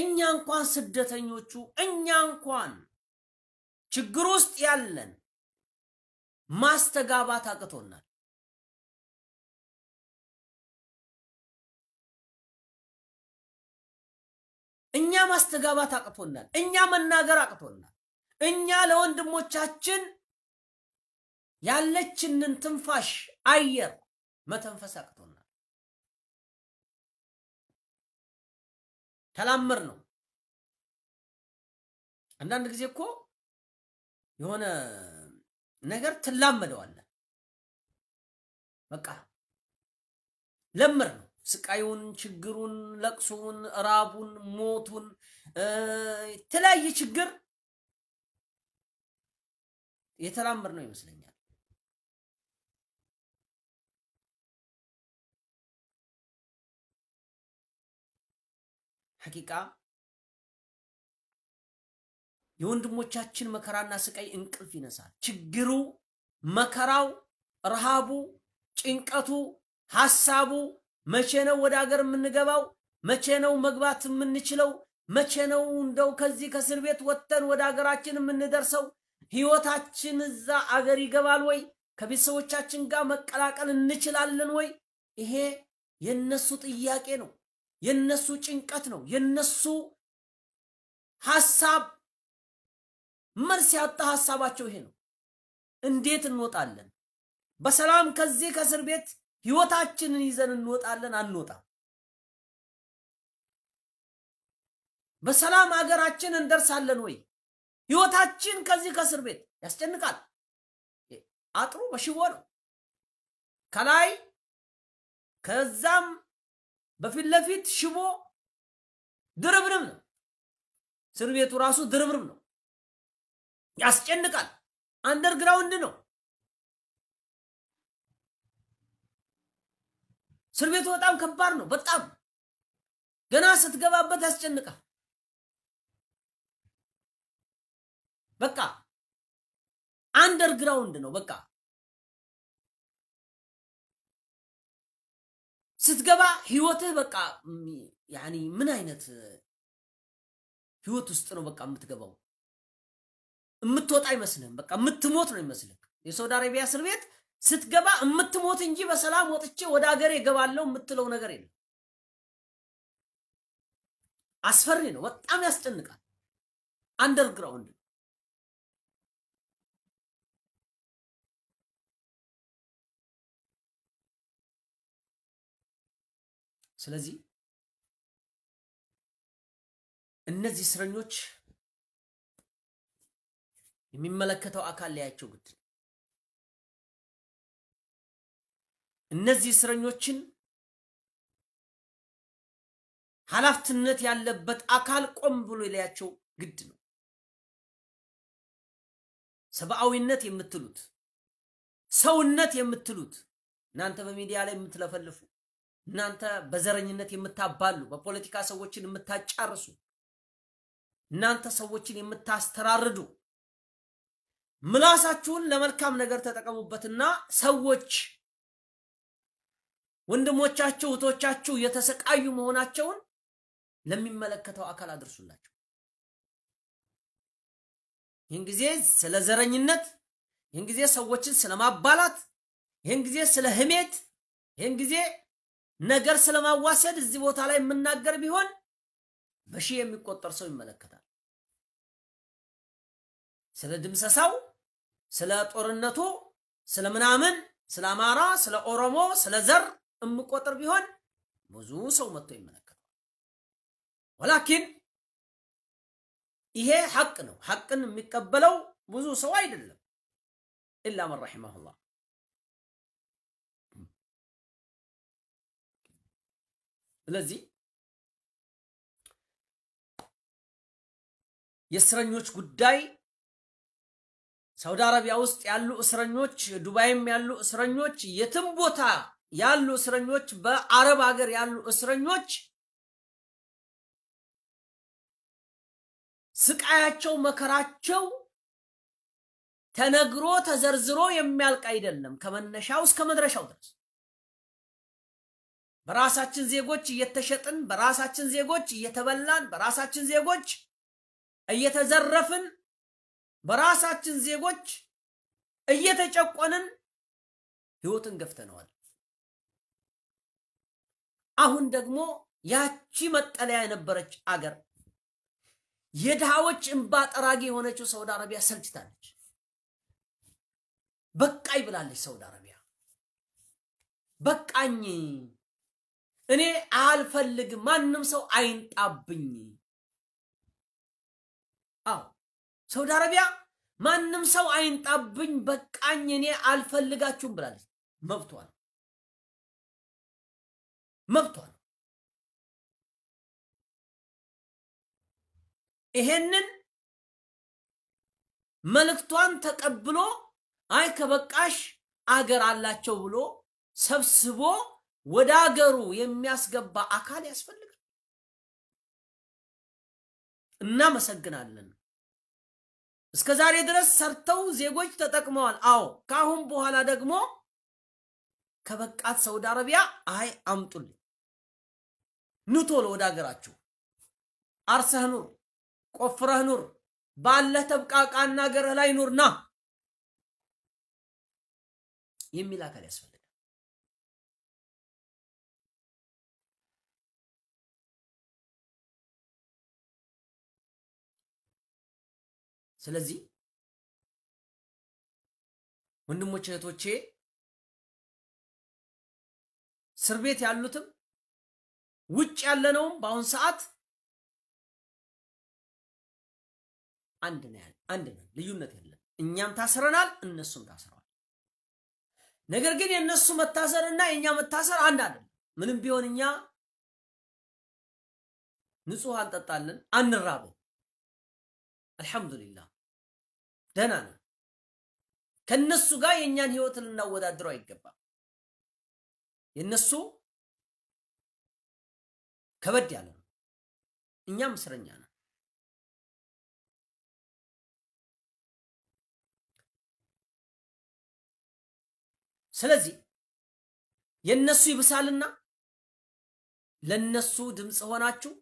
እኛ እንኳን ስደተኞቹ እኛ እንኳን ችግር ውስጥ ያለን ማስተጋባት አቅቶናል። እኛ ማስተጋባት አቅቶናል። እኛ መናገር አቅቶናል። እኛ ለወንድሞቻችን ያለችንን ትንፋሽ አየር መተንፈስ አቅቶናል። ተላምር ነው። አንዳንድ ጊዜ እኮ የሆነ ነገር ትላመደዋለ። በቃ ለምር ነው። ስቃዩን፣ ችግሩን፣ ለቅሶውን፣ ራቡን፣ ሞቱን፣ የተለያየ ችግር የተላመድ ነው ይመስለኛል። ሐቂቃ የወንድሞቻችን መከራና ስቃይ እንቅልፍ ይነሳል። ችግሩ፣ መከራው፣ ረሃቡ፣ ጭንቀቱ፣ ሐሳቡ መቼ ነው ወደ ሀገር የምንገባው? መቼ ነው መግባት የምንችለው? መቼ ነው እንደው ከዚህ ከእስር ቤት ወጥተን ወደ ሀገራችን የምንደርሰው? ህይወታችን እዛ አገር ይገባል ወይ? ከቤተሰቦቻችን ጋር መቀላቀል እንችላለን ወይ? ይሄ የእነሱ ጥያቄ ነው። የነሱ ጭንቀት ነው። የነሱ ሐሳብ መልስ ያጣ ሐሳባቸው ይሄ ነው። እንዴት እንወጣለን? በሰላም ከዚህ ከእስር ቤት ህይወታችንን ይዘን እንወጣለን? አንወጣም። በሰላም አገራችን እንደርሳለን ወይ? ህይወታችን ከዚህ ከእስር ቤት ያስጨንቃል። አጥሩ በሽቦ ነው ከላይ ከዛም በፊት ለፊት ሽቦ ድርብርም ነው። እስር ቤቱ ራሱ ድርብርም ነው። ያስጨንቃል። አንደርግራውንድ ነው። እስር ቤቱ በጣም ከባድ ነው። በጣም ገና ስትገባበት ያስጨንቃል። በቃ አንደርግራውንድ ነው። በቃ ስትገባ ህይወትህ በቃ ያኒ ምን አይነት ህይወት ውስጥ ነው በቃ የምትገባው? የምትወጣ አይመስልህም። በቃ የምትሞት ነው ይመስልህ። የሳውዲ አረቢያ እስር ቤት ስትገባ የምትሞት እንጂ በሰላም ወጥቼ ወደ ሀገር እገባለሁ የምትለው ነገር የለም። አስፈሪ ነው፣ በጣም ያስጨንቃል። አንደርግራውንድ ስለዚህ እነዚህ እስረኞች የሚመለከተው አካል ሊያያቸው ግድ እነዚህ እስረኞችን ኃላፊነት ያለበት አካል ቆም ብሎ ሊያቸው ግድ ነው። ሰብአዊነት የምትሉት ሰውነት የምትሉት እናንተ በሚዲያ ላይ የምትለፈልፉ እናንተ በዘረኝነት የምታባሉ፣ በፖለቲካ ሰዎችን የምታጫርሱ፣ እናንተ ሰዎችን የምታስተራርዱ ምላሳችሁን ለመልካም ነገር ተጠቀሙበትና ሰዎች ወንድሞቻችሁ እህቶቻችሁ የተሰቃዩ መሆናቸውን ለሚመለከተው አካል አድርሱላቸው። ይህን ጊዜ ስለ ዘረኝነት፣ ይህን ጊዜ ሰዎችን ስለማባላት፣ ይህን ጊዜ ስለ ህሜት፣ ይህን ጊዜ ነገር ስለማዋሰድ እዚህ ቦታ ላይ የምናገር ቢሆን በሺህ የሚቆጠር ሰው ይመለከታል። ስለ ድምሰሳው፣ ስለ ጦርነቱ፣ ስለ ምናምን፣ ስለ አማራ፣ ስለ ኦሮሞ፣ ስለ ዘር የምቆጥር ቢሆን ብዙ ሰው መጥቶ ይመለከታል። ወላኪን ይሄ ሐቅ ነው። ሐቅን የሚቀበለው ብዙ ሰው አይደለም ኢላ መን ረሒመሁላህ ስለዚህ የእስረኞች ጉዳይ ሳውዲ አረቢያ ውስጥ ያሉ እስረኞች፣ ዱባይም ያሉ እስረኞች፣ የትም ቦታ ያሉ እስረኞች፣ በአረብ ሀገር ያሉ እስረኞች ስቃያቸው፣ መከራቸው ተነግሮ ተዘርዝሮ የሚያልቅ አይደለም ከመነሻው እስከ መድረሻው ድረስ በራሳችን ዜጎች እየተሸጥን፣ በራሳችን ዜጎች እየተበላን፣ በራሳችን ዜጎች እየተዘረፍን፣ በራሳችን ዜጎች እየተጨቆንን ህይወትን ገፍተነዋል። አሁን ደግሞ ያቺ መጠለያ የነበረች አገር የድሃዎች እንባ ጠራጊ የሆነችው ሳውዲ አረቢያ ሰልችታለች። በቃኝ ብላለች። ሳውዲ አረቢያ በቃኝ እኔ አልፈልግ ማንም ሰው አይንጣብኝ። አዎ ሳውዲ አረቢያ ማንም ሰው አይንጣብኝ፣ በቃኝ፣ እኔ አልፈልጋችሁም ብላለች። መብቷ ነው፣ መብቷ ነው። ይሄንን መልእክቷን ተቀብሎ አይ ከበቃሽ አገር አላቸው ብሎ ሰብስቦ ወደ አገሩ የሚያስገባ አካል ያስፈልጋል። እናመሰግናለን። እስከ ዛሬ ድረስ ሰርተው ዜጎች ተጠቅመዋል። አዎ፣ ከአሁን በኋላ ደግሞ ከበቃት ሳውዲ አረቢያ አይ አምጡልኝ፣ ኑ ቶሎ ወደ አገራችሁ፣ አርሰህ ኑር፣ ቆፍረህ ኑር፣ ባለህ ተብቃቃና አገርህ ላይ ና የሚል አካል ያስፈልጋል። ስለዚህ ወንድሞች እህቶቼ እስር ቤት ያሉትም ውጭ ያለነውም በአሁን ሰዓት አንድ ነው ያለ አንድ ነው። ልዩነት የለም። እኛም ታስረናል፣ እነሱም ታስረዋል። ነገር ግን የእነሱ መታሰር እና የእኛ መታሰር አንድ አይደለም። ምንም ቢሆን እኛ ንጹህ አንጠጣለን፣ አንራበው አልሐምዱሊላህ ደህና ነው። ከነሱ ጋር የእኛን ህይወት ልናወዳድረው አይገባም። የነሱ ከበድ ያለ ነው። እኛም እስረኛ ነው። ስለዚህ የነሱ ይብሳልና ለነሱ ድምፅ ሆናችሁ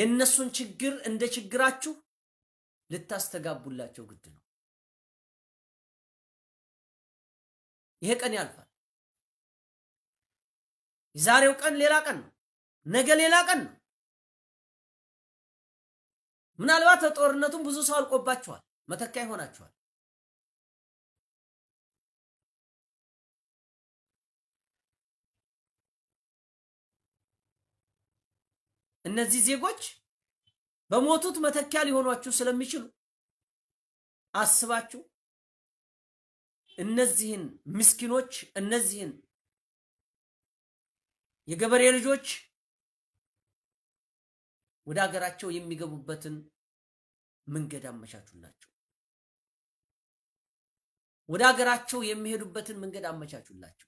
የነሱን ችግር እንደ ችግራችሁ ልታስተጋቡላቸው ግድ ነው። ይሄ ቀን ያልፋል። የዛሬው ቀን ሌላ ቀን ነው። ነገ ሌላ ቀን ነው። ምናልባት ጦርነቱን ብዙ ሰው አልቆባችኋል፣ መተካ ይሆናችኋል። እነዚህ ዜጎች በሞቱት መተኪያ ሊሆኗችሁ ስለሚችሉ አስባችሁ እነዚህን ምስኪኖች እነዚህን የገበሬ ልጆች ወደ ሀገራቸው የሚገቡበትን መንገድ አመቻቹላቸው። ወደ ሀገራቸው የሚሄዱበትን መንገድ አመቻቹላቸው።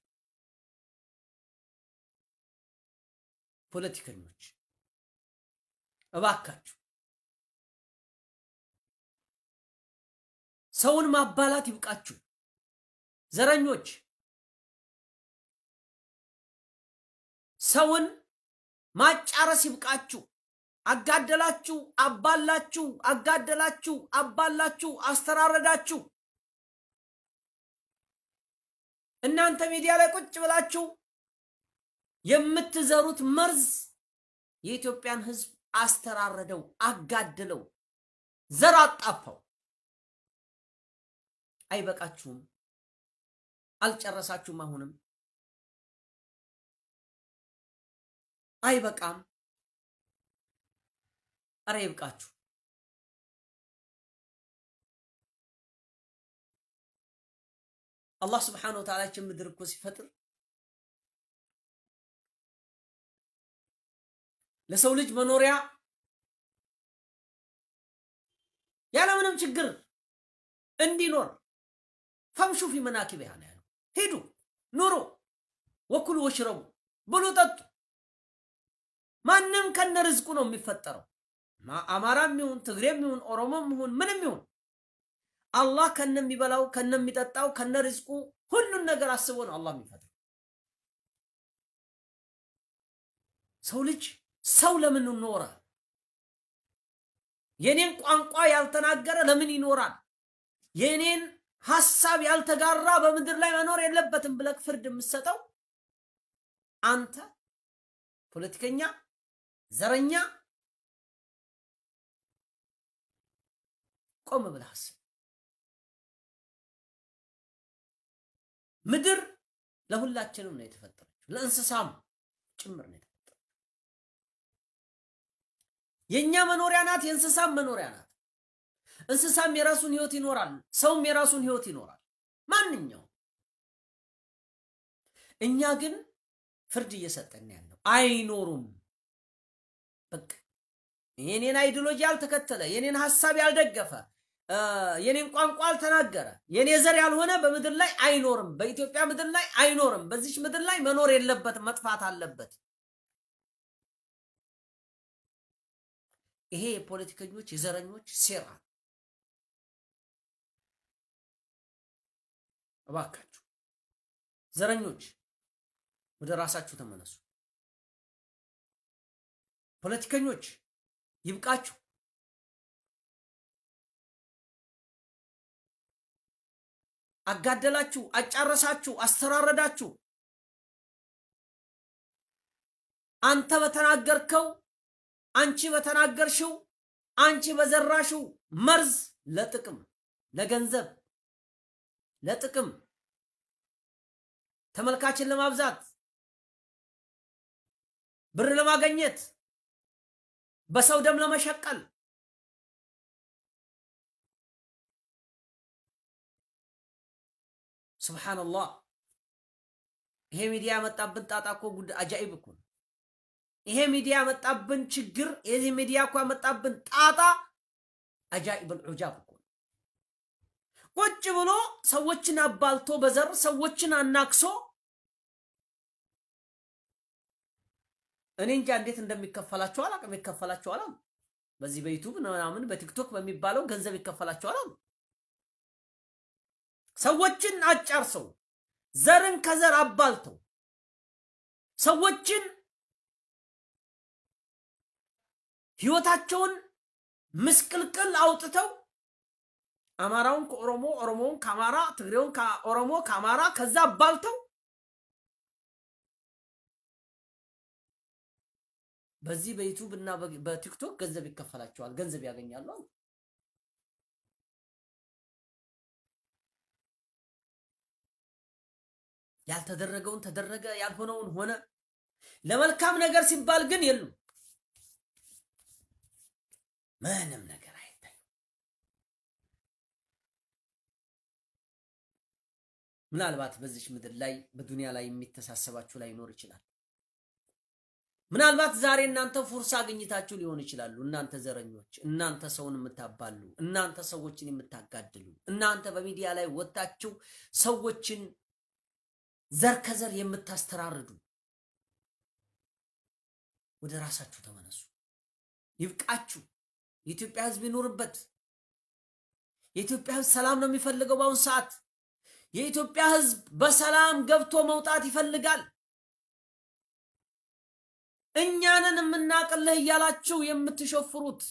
ፖለቲከኞች እባካችሁ ሰውን ማባላት ይብቃችሁ። ዘረኞች ሰውን ማጫረስ ይብቃችሁ። አጋደላችሁ፣ አባላችሁ፣ አጋደላችሁ፣ አባላችሁ፣ አስተራረዳችሁ። እናንተ ሚዲያ ላይ ቁጭ ብላችሁ የምትዘሩት መርዝ የኢትዮጵያን ሕዝብ አስተራረደው፣ አጋደለው፣ ዘር አጣፋው። አይበቃችሁም? አልጨረሳችሁም። አሁንም አይበቃም። አረ ይብቃችሁ። አላህ ስብሓነሁ ወተዓላ ይህችን ምድር እኮ ሲፈጥር ለሰው ልጅ መኖሪያ ያለምንም ችግር እንዲኖር ፈምሹ ፊ መናኪቢሃ ነው ሂዱ ኑሩ፣ ወኩሉ ወሽረቡ ብሉ ጠጡ። ማንም ከነ ርዝቁ ነው የሚፈጠረው። አማራም ይሁን ትግሬም ይሁን ኦሮሞም ይሁን ምንም ይሁን አላህ ከነ የሚበላው ከነ ከነ ርዝቁ ሁሉን ነገር አስቦ ነው አላህ የሚፈጥረው። ሰው ልጅ ሰው ለምን ኖረ? የኔን ቋንቋ ያልተናገረ ለምን ይኖራል? የኔን ሀሳብ ያልተጋራ በምድር ላይ መኖር የለበትም ብለህ ፍርድ የምትሰጠው አንተ ፖለቲከኛ፣ ዘረኛ፣ ቆም ብለህ አስብ። ምድር ለሁላችንም ነው የተፈጠረችው፣ ለእንስሳም ጭምር ነው የተፈጠረችው። የእኛ መኖሪያ ናት፣ የእንስሳም መኖሪያ ናት። እንስሳም የራሱን ህይወት ይኖራል፣ ሰውም የራሱን ህይወት ይኖራል። ማንኛው እኛ ግን ፍርድ እየሰጠን ያለው አይኖሩም። በቃ የኔን አይዲዮሎጂ ያልተከተለ የኔን ሀሳብ ያልደገፈ የኔን ቋንቋ አልተናገረ የኔ ዘር ያልሆነ በምድር ላይ አይኖርም። በኢትዮጵያ ምድር ላይ አይኖርም። በዚች ምድር ላይ መኖር የለበትም፣ መጥፋት አለበት። ይሄ የፖለቲከኞች የዘረኞች ሴራ ነው። እባካችሁ ዘረኞች ወደ ራሳችሁ ተመለሱ። ፖለቲከኞች ይብቃችሁ። አጋደላችሁ፣ አጫረሳችሁ፣ አስተራረዳችሁ። አንተ በተናገርከው፣ አንቺ በተናገርሽው፣ አንቺ በዘራሽው መርዝ ለጥቅም ለገንዘብ ለጥቅም ተመልካችን ለማብዛት ብር ለማገኘት በሰው ደም ለመሸቀል ስብሓንላህ ይሄ ሚዲያ ያመጣብን ጣጣ እኮ ጉድ አጃኢብ እኮ ይሄ ሚዲያ ያመጣብን ችግር ይሄ ሚዲያ እኮ ያመጣብን ጣጣ አጃኢብ ልዑጃብ እኮ ቁጭ ብሎ ሰዎችን አባልቶ በዘር ሰዎችን አናክሶ እኔ እንጃ እንዴት እንደሚከፈላቸው አላቅም። ይከፈላቸው አላም በዚህ በዩቱብ ምናምን በቲክቶክ በሚባለው ገንዘብ ይከፈላቸው አላም ሰዎችን አጫርሰው ዘርን ከዘር አባልተው ሰዎችን ህይወታቸውን ምስቅልቅል አውጥተው አማራውን ከኦሮሞ ኦሮሞውን ከአማራ ትግሬውን ከኦሮሞ ከአማራ ከዛ አባልተው በዚህ በዩቱብ እና በቲክቶክ ገንዘብ ይከፈላቸዋል፣ ገንዘብ ያገኛሉ። ያልተደረገውን ተደረገ፣ ያልሆነውን ሆነ። ለመልካም ነገር ሲባል ግን የሉም ምንም ነገር ምናልባት በዚች ምድር ላይ በዱንያ ላይ የሚተሳሰባችሁ ላይኖር ይችላል። ምናልባት ዛሬ እናንተ ፉርሳ አግኝታችሁ ሊሆን ይችላሉ። እናንተ ዘረኞች፣ እናንተ ሰውን የምታባሉ፣ እናንተ ሰዎችን የምታጋድሉ፣ እናንተ በሚዲያ ላይ ወጥታችሁ ሰዎችን ዘር ከዘር የምታስተራርዱ ወደ ራሳችሁ ተመለሱ። ይብቃችሁ። የኢትዮጵያ ሕዝብ ይኖርበት የኢትዮጵያ ሕዝብ ሰላም ነው የሚፈልገው በአሁኑ ሰዓት። የኢትዮጵያ ህዝብ በሰላም ገብቶ መውጣት ይፈልጋል። እኛንን የምናቅልህ እያላችሁ የምትሾፍሩት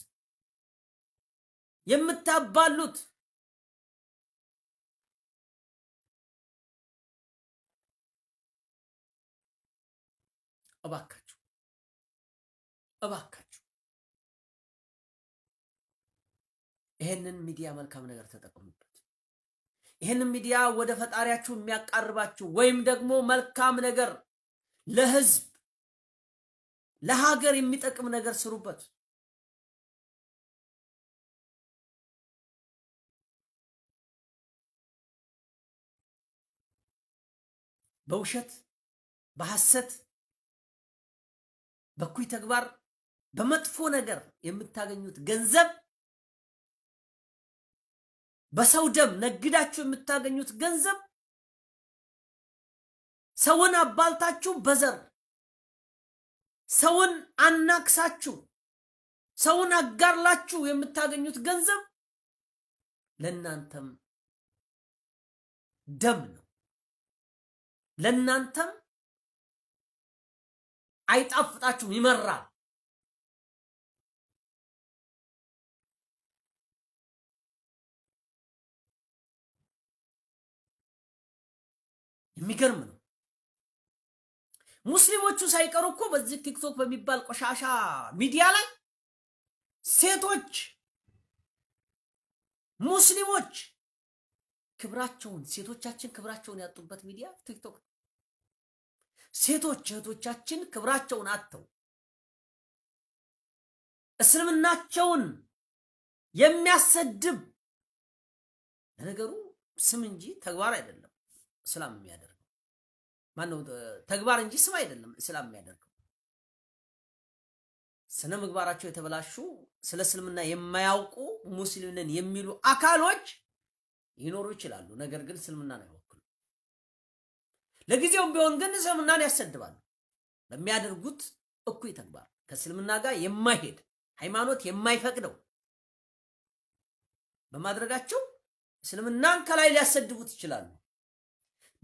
የምታባሉት እባካችሁ እባካችሁ ይህንን ሚዲያ መልካም ነገር ተጠቅሙ ይህን ሚዲያ ወደ ፈጣሪያችሁ የሚያቃርባችሁ ወይም ደግሞ መልካም ነገር ለህዝብ ለሀገር የሚጠቅም ነገር ስሩበት። በውሸት በሐሰት በኩይ ተግባር በመጥፎ ነገር የምታገኙት ገንዘብ በሰው ደም ነግዳችሁ የምታገኙት ገንዘብ ሰውን አባልታችሁ በዘር ሰውን አናክሳችሁ ሰውን አጋርላችሁ የምታገኙት ገንዘብ ለእናንተም ደም ነው። ለእናንተም አይጣፍጣችሁም፣ ይመራል። የሚገርም ነው። ሙስሊሞቹ ሳይቀሩ እኮ በዚህ ቲክቶክ በሚባል ቆሻሻ ሚዲያ ላይ ሴቶች ሙስሊሞች ክብራቸውን ሴቶቻችን ክብራቸውን ያጡበት ሚዲያ ቲክቶክ ሴቶች እህቶቻችን ክብራቸውን አጥተው እስልምናቸውን የሚያሰድብ ለነገሩ ስም እንጂ ተግባር አይደለም እስላም የሚያደርግ ማነው ተግባር እንጂ ስም አይደለም እስላም የሚያደርገው። ስነ ምግባራቸው የተበላሹ ስለ እስልምና የማያውቁ ሙስሊምን የሚሉ አካሎች ይኖሩ ይችላሉ። ነገር ግን እስልምናን አይወክሉም። ለጊዜውም ቢሆን ግን እስልምናን ያሰድባሉ በሚያደርጉት እኩይ ተግባር ከእስልምና ጋር የማይሄድ ሃይማኖት የማይፈቅደው በማድረጋቸው እስልምናን ከላይ ሊያሰድቡት ይችላሉ።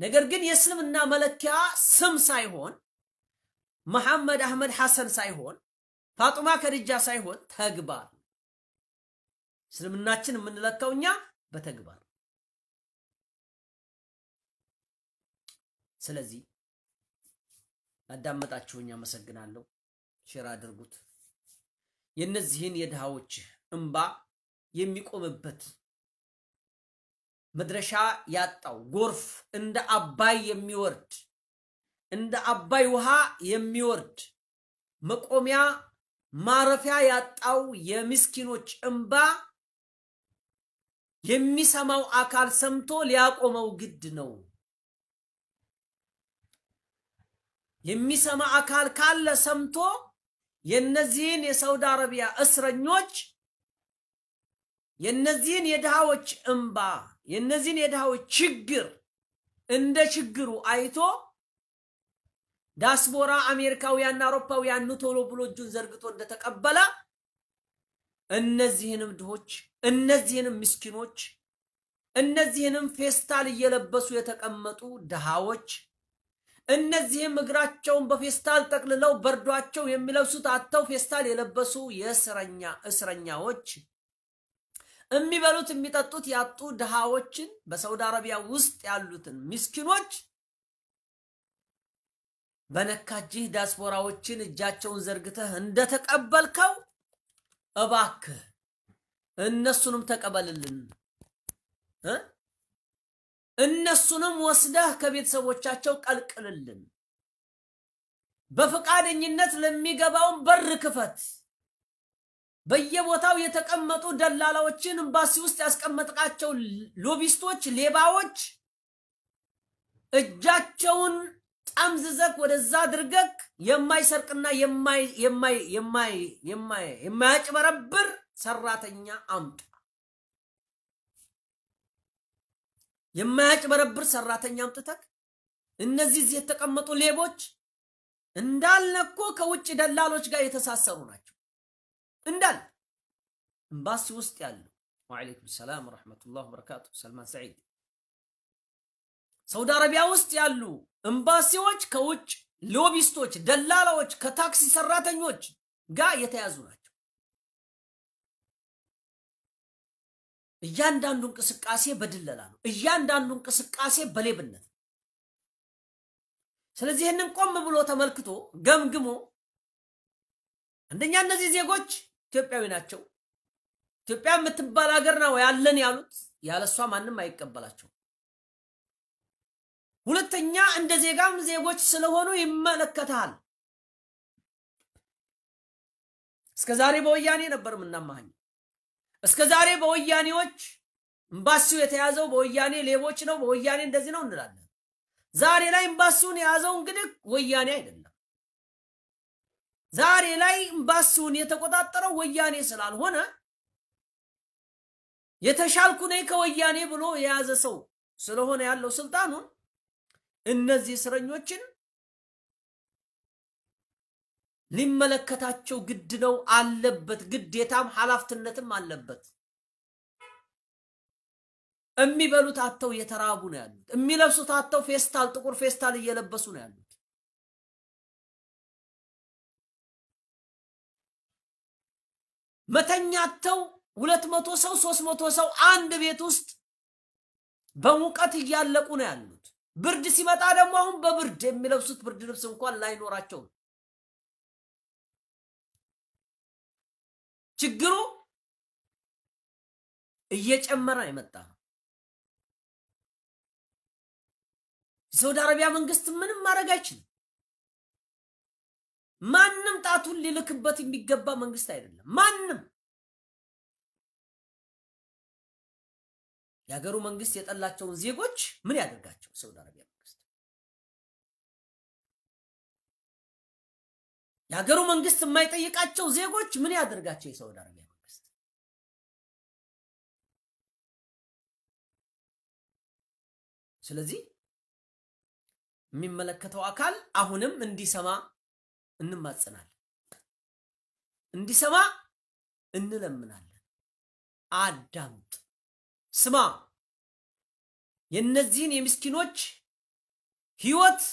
ነገር ግን የእስልምና መለኪያ ስም ሳይሆን መሐመድ አህመድ ሐሰን ሳይሆን ፋጡማ ከድጃ ሳይሆን ተግባር። እስልምናችን የምንለካው እኛ በተግባር። ስለዚህ ላዳመጣችሁኝ አመሰግናለሁ። ሼር አድርጉት። የእነዚህን የድሃዎች እምባ የሚቆምበት መድረሻ ያጣው ጎርፍ እንደ አባይ የሚወርድ እንደ አባይ ውሃ የሚወርድ መቆሚያ ማረፊያ ያጣው የምስኪኖች እንባ የሚሰማው አካል ሰምቶ ሊያቆመው ግድ ነው። የሚሰማ አካል ካለ ሰምቶ የነዚህን የሳውዲ አረቢያ እስረኞች የነዚህን የድሃዎች እንባ የእነዚህን የድሃዎች ችግር እንደ ችግሩ አይቶ ዳስፖራ አሜሪካውያንና አውሮፓውያን ቶሎ ብሎ እጁን ዘርግቶ እንደተቀበለ እነዚህንም ድሆች እነዚህንም ምስኪኖች እነዚህንም ፌስታል እየለበሱ የተቀመጡ ድሃዎች እነዚህም እግራቸውን በፌስታል ጠቅልለው በርዷቸው የሚለብሱት አተው ፌስታል የለበሱ የእስረኛ እስረኛዎች የሚበሉት የሚጠጡት ያጡ ድሃዎችን በሳውዲ አረቢያ ውስጥ ያሉትን ምስኪኖች በነካጅህ ዲያስፖራዎችን እጃቸውን ዘርግተህ እንደተቀበልከው እባክህ እነሱንም ተቀበልልን። እነሱንም ወስደህ ከቤተሰቦቻቸው ቀልቅልልን። በፈቃደኝነት ለሚገባውን በር ክፈት። በየቦታው የተቀመጡ ደላላዎችን ኤምባሲ ውስጥ ያስቀመጥቃቸው ሎቢስቶች፣ ሌባዎች እጃቸውን ጠምዝዘክ ወደዛ አድርገክ የማይሰርቅና የማያጭበረብር ሰራተኛ አምጣ። የማያጭበረብር ሰራተኛ አምጥተክ እነዚህ እዚህ የተቀመጡ ሌቦች እንዳልነኮ ከውጭ ደላሎች ጋር የተሳሰሩ ናቸው። እንዳለ ኤምባሲ ውስጥ ያሉ ወዓለይኩም ሰላም ወረሕመቱላህ ወበረካቱ ሰልማን ሰዒድ ሳውዲ አረቢያ ውስጥ ያሉ ኤምባሲዎች ከውጭ ሎቢስቶች፣ ደላላዎች፣ ከታክሲ ሰራተኞች ጋር የተያዙ ናቸው። እያንዳንዱ እንቅስቃሴ በድለላ ነው። እያንዳንዱ እንቅስቃሴ በሌብነት ነው። ስለዚህ ይህንን ቆም ብሎ ተመልክቶ ገምግሞ አንደኛ እነዚህ ዜጎች ኢትዮጵያዊ ናቸው። ኢትዮጵያ የምትባል ሀገር ነው ያለን ያሉት፣ ያለሷ ማንም አይቀበላቸው። ሁለተኛ እንደ ዜጋም ዜጎች ስለሆኑ ይመለከታል። እስከ ዛሬ በወያኔ ነበር የምናማኝ። እስከ ዛሬ በወያኔዎች እምባሲው የተያዘው በወያኔ ሌቦች ነው፣ በወያኔ እንደዚህ ነው እንላለን። ዛሬ ላይ እምባሲውን የያዘው እንግዲህ ወያኔ አይደለም ዛሬ ላይ እምባሲውን የተቆጣጠረው ወያኔ ስላልሆነ የተሻልኩ ነኝ ከወያኔ ብሎ የያዘ ሰው ስለሆነ ያለው ስልጣኑን እነዚህ እስረኞችን ሊመለከታቸው ግድ ነው አለበት። ግዴታም ኃላፊነትም አለበት። የሚበሉት አተው የተራቡ ነው ያሉት። የሚለብሱት አተው ፌስታል ጥቁር ፌስታል እየለበሱ ነው ያሉት። መተኛተው ሁለት መቶ ሰው ሶስት መቶ ሰው አንድ ቤት ውስጥ በሙቀት እያለቁ ነው ያሉት። ብርድ ሲመጣ ደግሞ አሁን በብርድ የሚለብሱት ብርድ ልብስ እንኳን ላይኖራቸው ነው። ችግሩ እየጨመረ የመጣ ነው። የሳውዲ አረቢያ መንግስት ምንም ማድረግ አይችልም። ማንም ጣቱን ሊልክበት የሚገባ መንግስት አይደለም። ማንም የሀገሩ መንግስት የጠላቸውን ዜጎች ምን ያደርጋቸው? ሳውዲ አረቢያ መንግስት የሀገሩ መንግስት የማይጠይቃቸው ዜጎች ምን ያደርጋቸው? የሳውዲ አረቢያ መንግስት ስለዚህ የሚመለከተው አካል አሁንም እንዲሰማ እንማጸናለን፣ እንዲሰማ እንለምናለን። አዳምጥ፣ ስማ። የእነዚህን የምስኪኖች ህይወት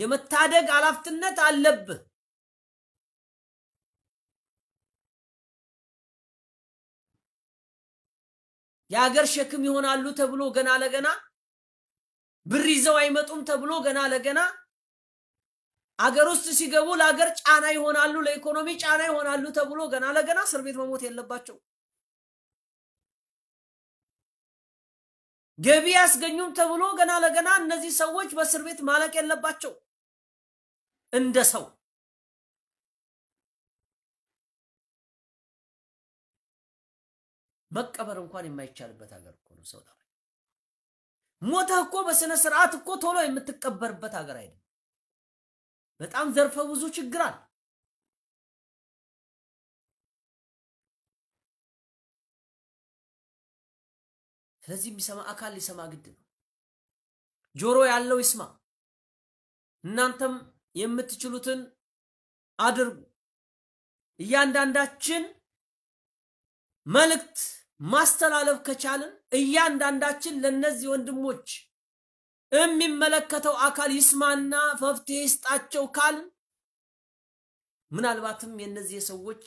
የመታደግ አላፍትነት አለብህ። የአገር ሸክም ይሆናሉ ተብሎ ገና ለገና ብር ይዘው አይመጡም ተብሎ ገና ለገና አገር ውስጥ ሲገቡ ለአገር ጫና ይሆናሉ፣ ለኢኮኖሚ ጫና ይሆናሉ ተብሎ ገና ለገና እስር ቤት መሞት የለባቸው። ገቢ ያስገኙም ተብሎ ገና ለገና እነዚህ ሰዎች በእስር ቤት ማለቅ የለባቸው። እንደ ሰው መቀበር እንኳን የማይቻልበት ሀገር እኮ ነው። ሰው ሞተህ እኮ በስነ ስርዓት እኮ ቶሎ የምትቀበርበት ሀገር አይደለም። በጣም ዘርፈ ብዙ ችግር አለ። ስለዚህ የሚሰማ አካል ሊሰማ ግድ ነው። ጆሮ ያለው ይስማ። እናንተም የምትችሉትን አድርጉ። እያንዳንዳችን መልእክት ማስተላለፍ ከቻልን እያንዳንዳችን ለነዚህ ወንድሞች የሚመለከተው አካል ይስማና መፍትሄ ይስጣቸው ካል ምናልባትም የእነዚህ ሰዎች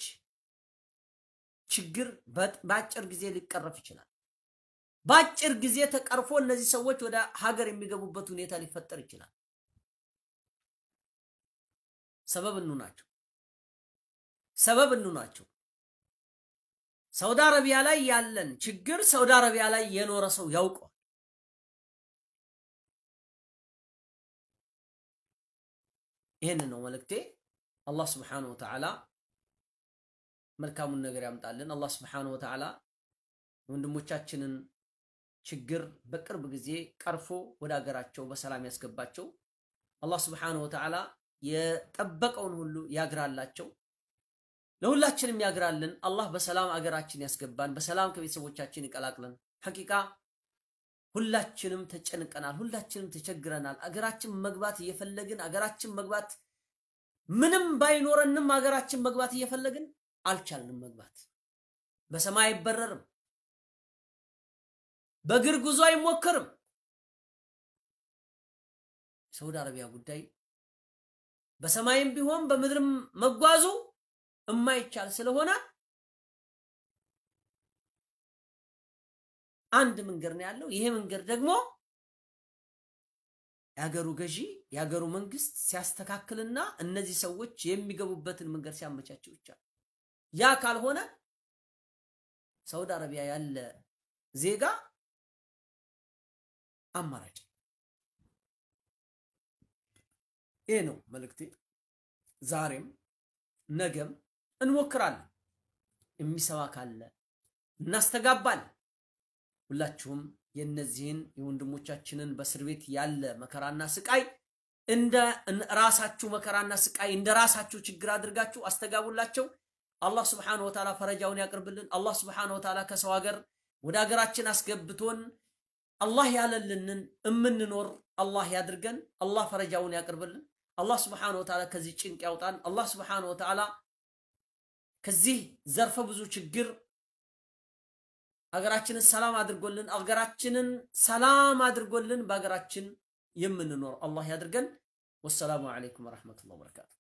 ችግር በአጭር ጊዜ ሊቀረፍ ይችላል። በአጭር ጊዜ ተቀርፎ እነዚህ ሰዎች ወደ ሀገር የሚገቡበት ሁኔታ ሊፈጠር ይችላል። ሰበብ እኑ ናቸው። ሰበብ እኑ ናቸው። ሳውዲ አረቢያ ላይ ያለን ችግር ሳውዲ አረቢያ ላይ የኖረ ሰው ያውቀዋል። ይህን ነው መልእክቴ። አላህ ስብሓነሁ ወተዓላ መልካሙን ነገር ያምጣልን። አላህ ስብሓነሁ ወተዓላ ወንድሞቻችንን ችግር በቅርብ ጊዜ ቀርፎ ወደ ሀገራቸው በሰላም ያስገባቸው። አላህ ስብሓነሁ ወተዓላ የጠበቀውን ሁሉ ያግራላቸው። ለሁላችንም ያግራልን። አላህ በሰላም አገራችን ያስገባን፣ በሰላም ከቤተሰቦቻችን ይቀላቅለን። ሐቂቃ ሁላችንም ተጨንቀናል። ሁላችንም ተቸግረናል። አገራችን መግባት እየፈለግን አገራችን መግባት ምንም ባይኖረንም አገራችን መግባት እየፈለግን አልቻልንም መግባት። በሰማይ አይበረርም፣ በእግር ጉዞ አይሞክርም የሳውዲ አረቢያ ጉዳይ በሰማይም ቢሆን በምድርም መጓዙ እማይቻል ስለሆነ አንድ መንገድ ነው ያለው። ይሄ መንገድ ደግሞ የሀገሩ ገዢ የሀገሩ መንግስት ሲያስተካክልና እነዚህ ሰዎች የሚገቡበትን መንገድ ሲያመቻቸው ብቻ። ያ ካልሆነ ሳውዲ አረቢያ ያለ ዜጋ አማራጭ ይሄ ነው መልእክቴ። ዛሬም ነገም እንሞክራለን። የሚሰማ ካለ እናስተጋባለን። ሁላችሁም የነዚህን የወንድሞቻችንን በእስር ቤት ያለ መከራና ስቃይ እንደ ራሳችሁ መከራና ስቃይ እንደ ራሳችሁ ችግር አድርጋችሁ አስተጋቡላቸው። አላህ ስብሓነሁ ወተዓላ ፈረጃውን ያቅርብልን። አላህ ስብሓነሁ ወተዓላ ከሰው ሀገር ወደ ሀገራችን አስገብቶን አላህ ያለልንን እምንኖር አላህ ያድርገን። አላህ ፈረጃውን ያቅርብልን። አላህ ስብሓነሁ ወተዓላ ከዚህ ጭንቅ ያውጣን። አላህ ስብሓነሁ ወተዓላ ከዚህ ዘርፈ ብዙ ችግር ሀገራችንን ሰላም አድርጎልን ሀገራችንን ሰላም አድርጎልን በሀገራችን የምንኖር አላህ ያድርገን። ወሰላሙ አለይኩም ወረሕመቱላሂ ወበረካቱ።